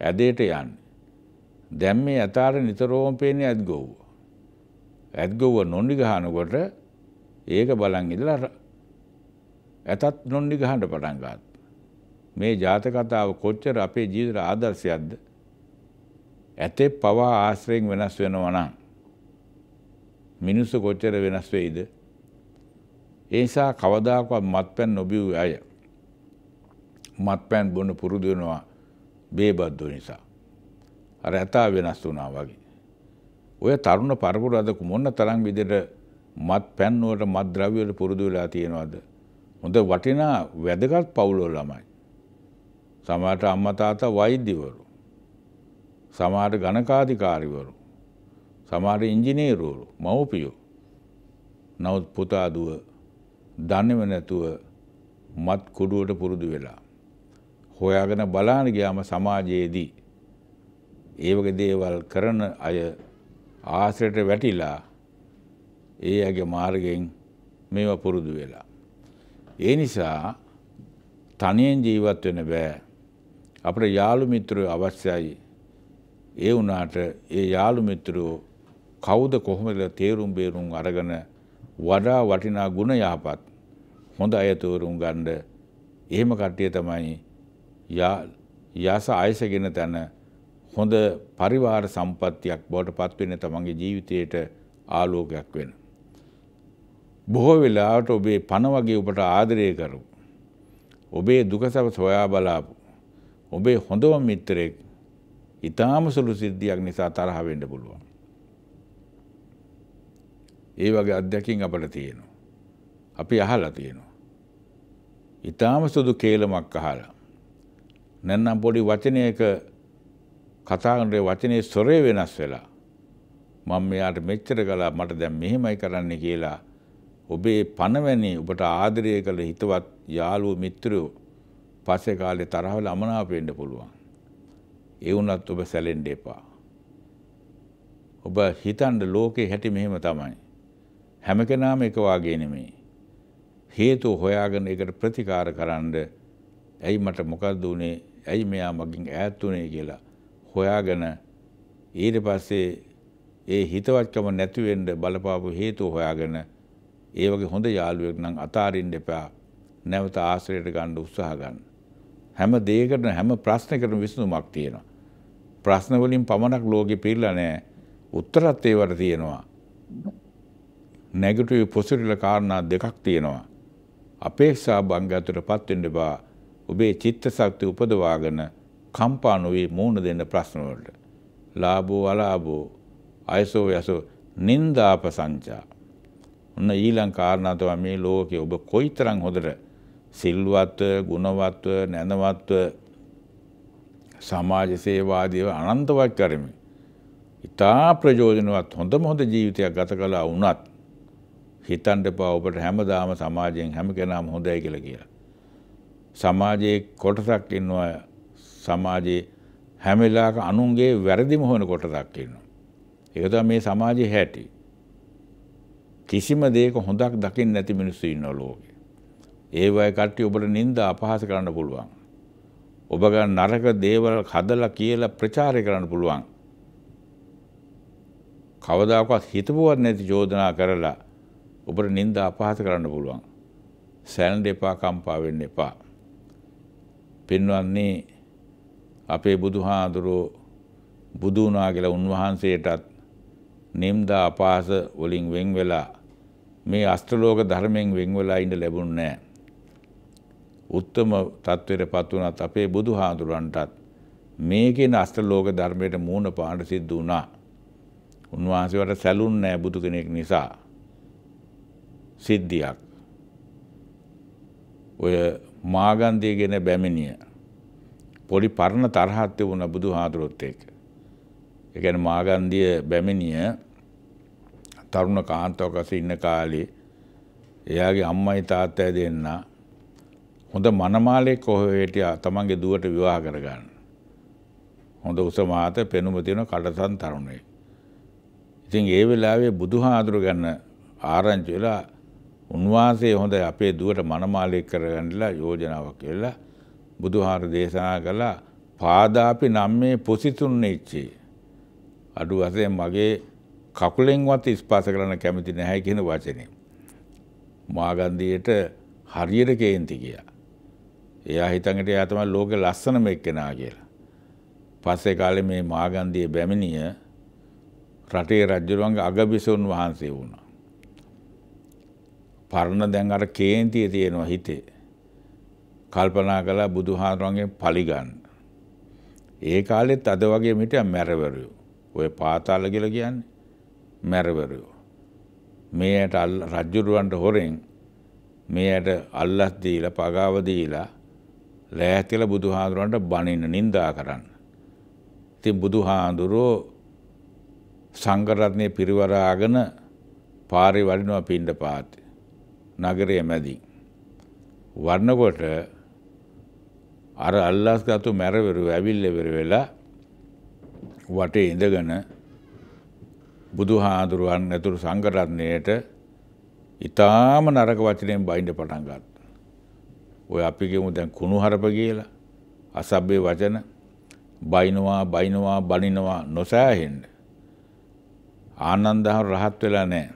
ඇදේට යන්න. දැම් මේ ඇතාර නිතරෝම පේනේ ඇත්ගොව්ව. ඇත්ගොව්ව නොඩි ගහනකොට ඒක බලන් ඉදලා ඇතත් නොඩි ගහන්ට පටන්ගත්. මේ ජාතකතාව කොච්චර අපේ ජීවිතර ආදර්ශයක්ද. ඇතේ පවා ආශ්‍රයෙන් වෙනස් වෙනවනම්. මිනිස්සු කොච්චර වෙනස් වෙයිද ඒ නිසා කවදාකවත් මත්පැන් නොබිව් අය මත්පැන් බොන පුරුදු වෙනවා බේබද්දෝ නිසා. අර ඇතා වෙනස් වුණා වගේ. ඔය තරුණ පරපුර අද මොන තරම් විදිහට මත්පැන් වලට මත්ද්‍රව්‍ය වලට පුරුදු වෙලා තියෙනවද? හොඳ වටිනා වැදගත් පවුල ළමයි. සමහරට අම්මා තාත්තා වෛද්‍යවරු. සමහර ගණකාධිකාරිවරු. සමහර ඉංජිනේරුවරු, මව්පියෝ. නමුත් පුතා දුව දන්නව නැතුව මත් කුඩුවට පුරුදු වෙලා. හොයාගෙන බලාන ගියාම සමාජයේදී ඒ වගේ දේවල් කරන අය ආශ්‍රයට වැටිලා ඒ අගේ මාර්ගයෙන් මේවා පුරුදු වෙලා. ඒ නිසා තනියෙන් ජීවත් වෙන බෑ. අපට යාළු මිත්‍රයෝ අවශ්‍යයි. ඒ වුණාට ඒ යාළු මිත්‍රයෝ කවුද කොහොමද තේරුම් බේරුම් අරගෙන වඩා වටිනා ගුණ යහපත් හොඳ අය තෝරුම් ගන්න එහෙම කට්ටිය තමයි යස ආයසගෙන තන හොඳ පරිවාර සම්පත්තියක් බවට පත්වෙන තමන්ගේ ජීවිතයට ආලෝකයක් වෙන. බොහෝ වෙලාවට ඔබේ පණ වගේ ඔබට ආදරය කරු. ඔබේ දුකසව සොයා බලාපු. ඔබේ හොඳම මිත්‍රයෙක් ඉතාම සුළු සිද්ධියක් නිසා තරහ වෙන්න පුළුවන්. ඒ වගේ අධ්‍යකින් අපට තියෙනවා. අපි අහලා තියෙනවා. ඉතාම සුදු කේලමක් අහලා. නැන්නම් පොඩි වචනයක කතාකරේ වචනේ ස්වරය වෙනස් වෙලා මම මෙයාට මෙච්චර කළා මට දැන් මෙහෙමයි කරන්න කියලා ඔබේ පණවැනි ඔබට ආදරය කළ හිතවත් යාළුවෝ මිත්‍රයෝ පස්සේ කාලේ තරහවල අමනාප වෙන්න පුළුවන්. ඒ වුණත් ඔබ සැලෙන්න එපා. ඔබ හිතන්න ලෝකේ හැටි මෙහෙම තමයි. හැම කෙනාම එක වාගේ නෙමෙයි. හේතු හොයාගෙන ඒකට ප්‍රතිකාර කරන්න ඇයි මට මොකද්ද උනේ? ඇයි මෙයා මගෙන් ඈත් උනේ කියලා හොයාගෙන ඊට පස්සේ ඒ හිතවත්කම නැති වෙන්න බලපාපු හේතු හොයාගෙන ඒ වගේ හොඳ යාළුවෙක් නම් අතාරින්න එපා. නැවත ආශ්‍රයයට ගන්න උත්සාහ ගන්න. හැම දෙයකටම හැම ප්‍රශ්නයකටම විසඳුමක් තියෙනවා. ප්‍රශ්න වලින් පමණක් ලෝකෙ පිරලා නැහැ. උත්තරත් ඒවට තියෙනවා. නැගටිව් පොසිටිව් කාරණා දෙකක් තියෙනවා. අපේක්ෂා භංගයටපත් වෙන්න එපා. ඔබේ චිත්ත ශක්තිය උපදවාගෙන කම්පා නොවේ මූණ දෙන්න ප්‍රශ්න වලට. ලාභෝ අලාභෝ අයසෝ යසෝ නින්දාපසංචා. ඔන්න ඊළඟ කාරණා තමයි මේ ලෝකේ ඔබ කොයිතරම් හොඳට සිල්වත්ව, ගුණවත්ව, නැනවත්ව සමාජ සේවාදීව අනන්තවත් කරමින් ඉතා ප්‍රයෝජනවත් හොඳම හොඳ ජීවිතයක් ගත කළා වුණත් හිතන්ට එපා ඔබට හැමදාම සමාජයෙන් හැම කෙනාම හොඳයි කියලා කියලා. සමාජයේ කොටසක් ඉන්නවා සමාජයේ හැම වෙලාවක අනුන්ගේ වැරදිම හොයන කොටසක් ඉන්නවා. ඒක තමයි මේ සමාජයේ හැටි. කිසිම දෙයක හොඳක් දකින්න නැති මිනිස්සු ඉන්නවා ලෝකේ. ඒ වගේ කට්ටිය ඔබට නිନ୍ଦා අපහාස කරන්න පුළුවන්. ඔබ ගන්න නරක දේවල් හදලා කියලා ප්‍රචාරය කරන්න පුළුවන්. කවදාකවත් හිතපුවත් නැති චෝදනා කරලා ඔබට නින්දා අපහාස කරන්න පුළුවන්. සැලන්ඩ එපා කම්පා වෙන්න එපා. පෙන්වන්නේ අපේ බුදුහාඳුරෝ බුදු වුණා කියලා උන්වහන්සේටත් නිම්දා අපහාස වලින් වෙන් වෙලා මේ අස්ත්‍රලෝක ධර්මයෙන් වෙන් වෙලා ඉඳ ලැබුණ නෑ. උත්තම තත්ත්වයට පත් වුණත් අපේ බුදුහාඳුරන්ටත් මේකෙන් අස්ත්‍රලෝක ධර්මයට මූණ පාන්න සිද්ධ වුණා. උන්වහන්සේවට සැලුන් නෑ බුදු කෙනෙක් නිසා. සිද්ධියක්. ඔය මාගන්දය ගෙන බැමිණිය. පොඩි පරණ තරහත්ය වුණ බුදු හාදුරොත් එක්. එකැන මාගන්දිය බැමිණිය තරුණ කාන්තවකස ඉන්න කාලේ එයාගේ අම්මයි තාත්තය දෙන්න හොඳ මනමාලෙක් කොහොයට තමන්ගේ දුවට විවාහ කරගන්න. හොඳ උසමාත පෙනුම තියෙන කටසන් තරුණේ. ඉතින් ඒ වෙලාවේ බුදු හාදුර ගන්න ආරංචි වෙලා උන්වහන්සේ හොඳ අපේ දුවට මනමාලය කරගන්නලා යෝජනාවක් කියලා බුදුහාර දේශනා කළා පාදාපි නම්මේ පොසිතුන්න ඉච්චේ. අඩු වශයෙන් මගේ කකුලෙන්වත් ස්පර්ශ කරන්න කැමති නැහැ කියන වචනේ. මාගන්දියට හරියට කේන්ති ගියා. එයා හිතන්ට එයා තමයි ලෝකේ ලස්සනම එක්කෙනා කියලා. පස්සේ කාලේ මේ මාගන්දියේ බැමිණිය රටේ රජුරුවන්ගේ අගබිසොන් වහන්සේ වුණා. පරණ දැන් අර කේන්තිය තියෙනවා හිතේ. කල්පනා කළා බුදුහාමුදුරන්ගේ පලි ගන්න. ඒ කාලෙත් අද වගේ මිට මැරවරයෝ. ඔය පාතාල කියලා කියන්නේ මැරවරයෝ. මේයට රජුරුවන්ට හොරෙන් මේයට අල්ලස් දීලා පගාව දීලා ලෑස්තිලා බුදුහාඳුරන්ට බණින්න නින්දා කරන්න. ඉතින් බුදුහාඳුරෝ සංඝරත්නය පිරිවරාගෙන පාරේ වඩිනවා පින්ඩ පාතේ. නගරය මැදින්. වරණකොට අර අල්ලස්ගතු මැරවරු ඇවිල්ලෙවර වෙලා වටේ ඉඳගෙන බුදු හාදුරුවන් ඇතුරු සංගරත්නයට ඉතාම නරක වචනයෙන් බයින්ඩ පටන්ගත්. ඔය අපිගෙමු දැන් කුණු හරප කියලා අසබ්බේ වචන බයිනවා බයිනවා බනිනවා නොසෑහෙන්ට. ආනන්දහන් රහත් වෙලා නෑ.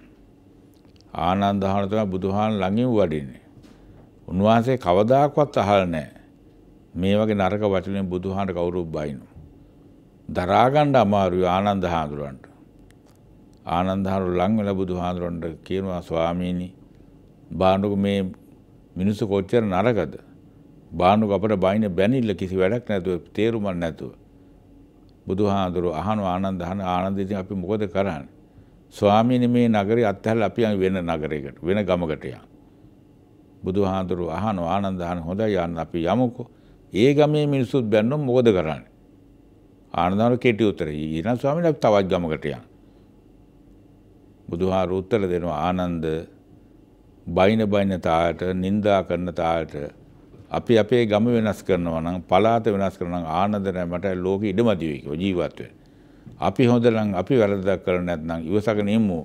ආනන්ද හාමුදුරුවෝ තමයි බුදුහාන් ළඟින් වඩින්නේ. උන්වහන්සේ කවදාකවත් අහලා නැහැ. මේ වගේ නරක වචනෙන් බුදුහාන්ට කවුරුත් බයිනෝ. දරා ගන්න අමාරුයි ආනන්ද හාමුදුරුවන්ට. ආනන්ද හාමුදුරුවෝ ළඟ වෙලා බුදුහාමුදුරුවන්ට කියනවා ස්වාමීනි බානුක මේ මිනිස්සු කොච්චර නරකද? බානුක අපට බයින බැනිල්ල කිසි වැඩක් නැතුව තේරුමක් නැතුව. බුදුහාඳුරු අහන ආනන්ද අහන ආනන්ද ඉතින් අපි මොකද කරන්නේ? ස්වාමීනි මේ නගරේ අත්හැරලා අපි වෙන නගරයකට වෙන ගමකට යන්න. බුදුහාඳුරු අහන ආනන්ද අහන හොඳයි යන්න අපි යමුකෝ. ඒ ගමේ මිනිස්සුත් බැන්නොත් මොකද කරන්නේ? ආනන්දවරු කෙටි උත්තරය. ඊළඟ ස්වාමීන් අපි තවත් ගමකට යන්න. බුදුහාර උත්තර දෙනවා ආනන්ද බයින බයින තායට නින්දා කරන තායට අපි අපේ ගම වෙනස් කරනවා නම් පලාත වෙනස් කරනවා නම් ආනන්ද නැහැ මට ලෝකෙ ඉඩමදි වෙයි ජීවත් වෙන්න. අපි හොඳ නම් අපි වැරද්දක් කරන්නේ නැත්නම් ඉවසගෙන ඉමු.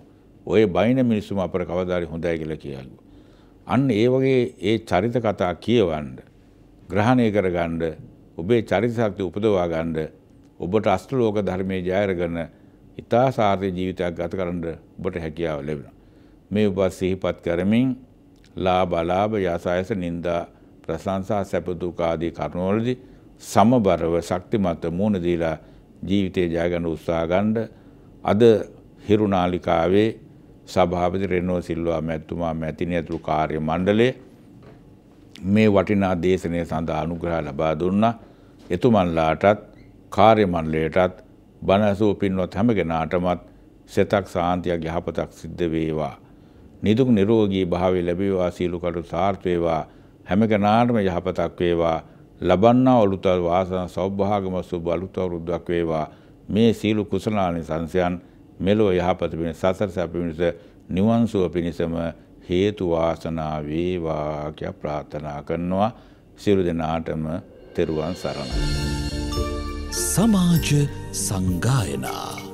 ඔය බයින මිනිස්සුම අපර කවදාරි හොඳයි කියලා කියලු. අන්න ඒ වගේ ඒ චරිත කතා කියවන්න ග්‍රහණය කරගන්න ඔබේ චරිත ශක්තිය උපදවා ගන්න ඔබට අෂ්ටලෝක ධර්මයේ ජය අරගෙන ඊතා සාර්ථක ජීවිතයක් ගත කරන්න ඔබට හැකියාව ලැබෙනවා. මේ ඔබ සිහිපත් කරමින් ලාභ අලාභ යසයස නින්දා ප්‍රශංසා සැප දුක් ආදී කරුණවලදී සමබරව ශක්තිමත් මූණ දීලා ජීවිතය ජයගන්න උත්සා ගණ්ඩ අද හිරුනාලිකාවේ සභාපති රෙනෝ සිල්වා මැත්තුමා මැතිනි ඇතුළු කාර්ය මණ්ඩලය මේ වටිනා දේශනය සඳහා අනුග්‍රහ ලබා දුන්න එතුමන්ලාටත් කාර්ය මණ්ඩලයටත් බණසූ පින්වත් හැමගෙනාටමත් සෙතක් සාන්තියක් යහපතක් සිද්ධ වේවා. නිදුක් නිරෝගී භාවය ලැබේවා සීලු කටු සාර්ථ වේවා හැමගෙනාටම යහපතක් වේවා ලබන්නා ඔලුත වාසන සෞභාගම සුබ අලුත අවුරුද්දක් වේවා මේ සීලු කුසලානි සංසයන් මෙලොව යහපත පිණිස සසර සැප පිණිස නිවන් සුව පිණිසම හේතු වාසනා වේවා කියා ප්‍රාර්ථනා කරනවා සියලු දෙනාටම තෙරුවන් සරණයි. සමාජ සංගායනා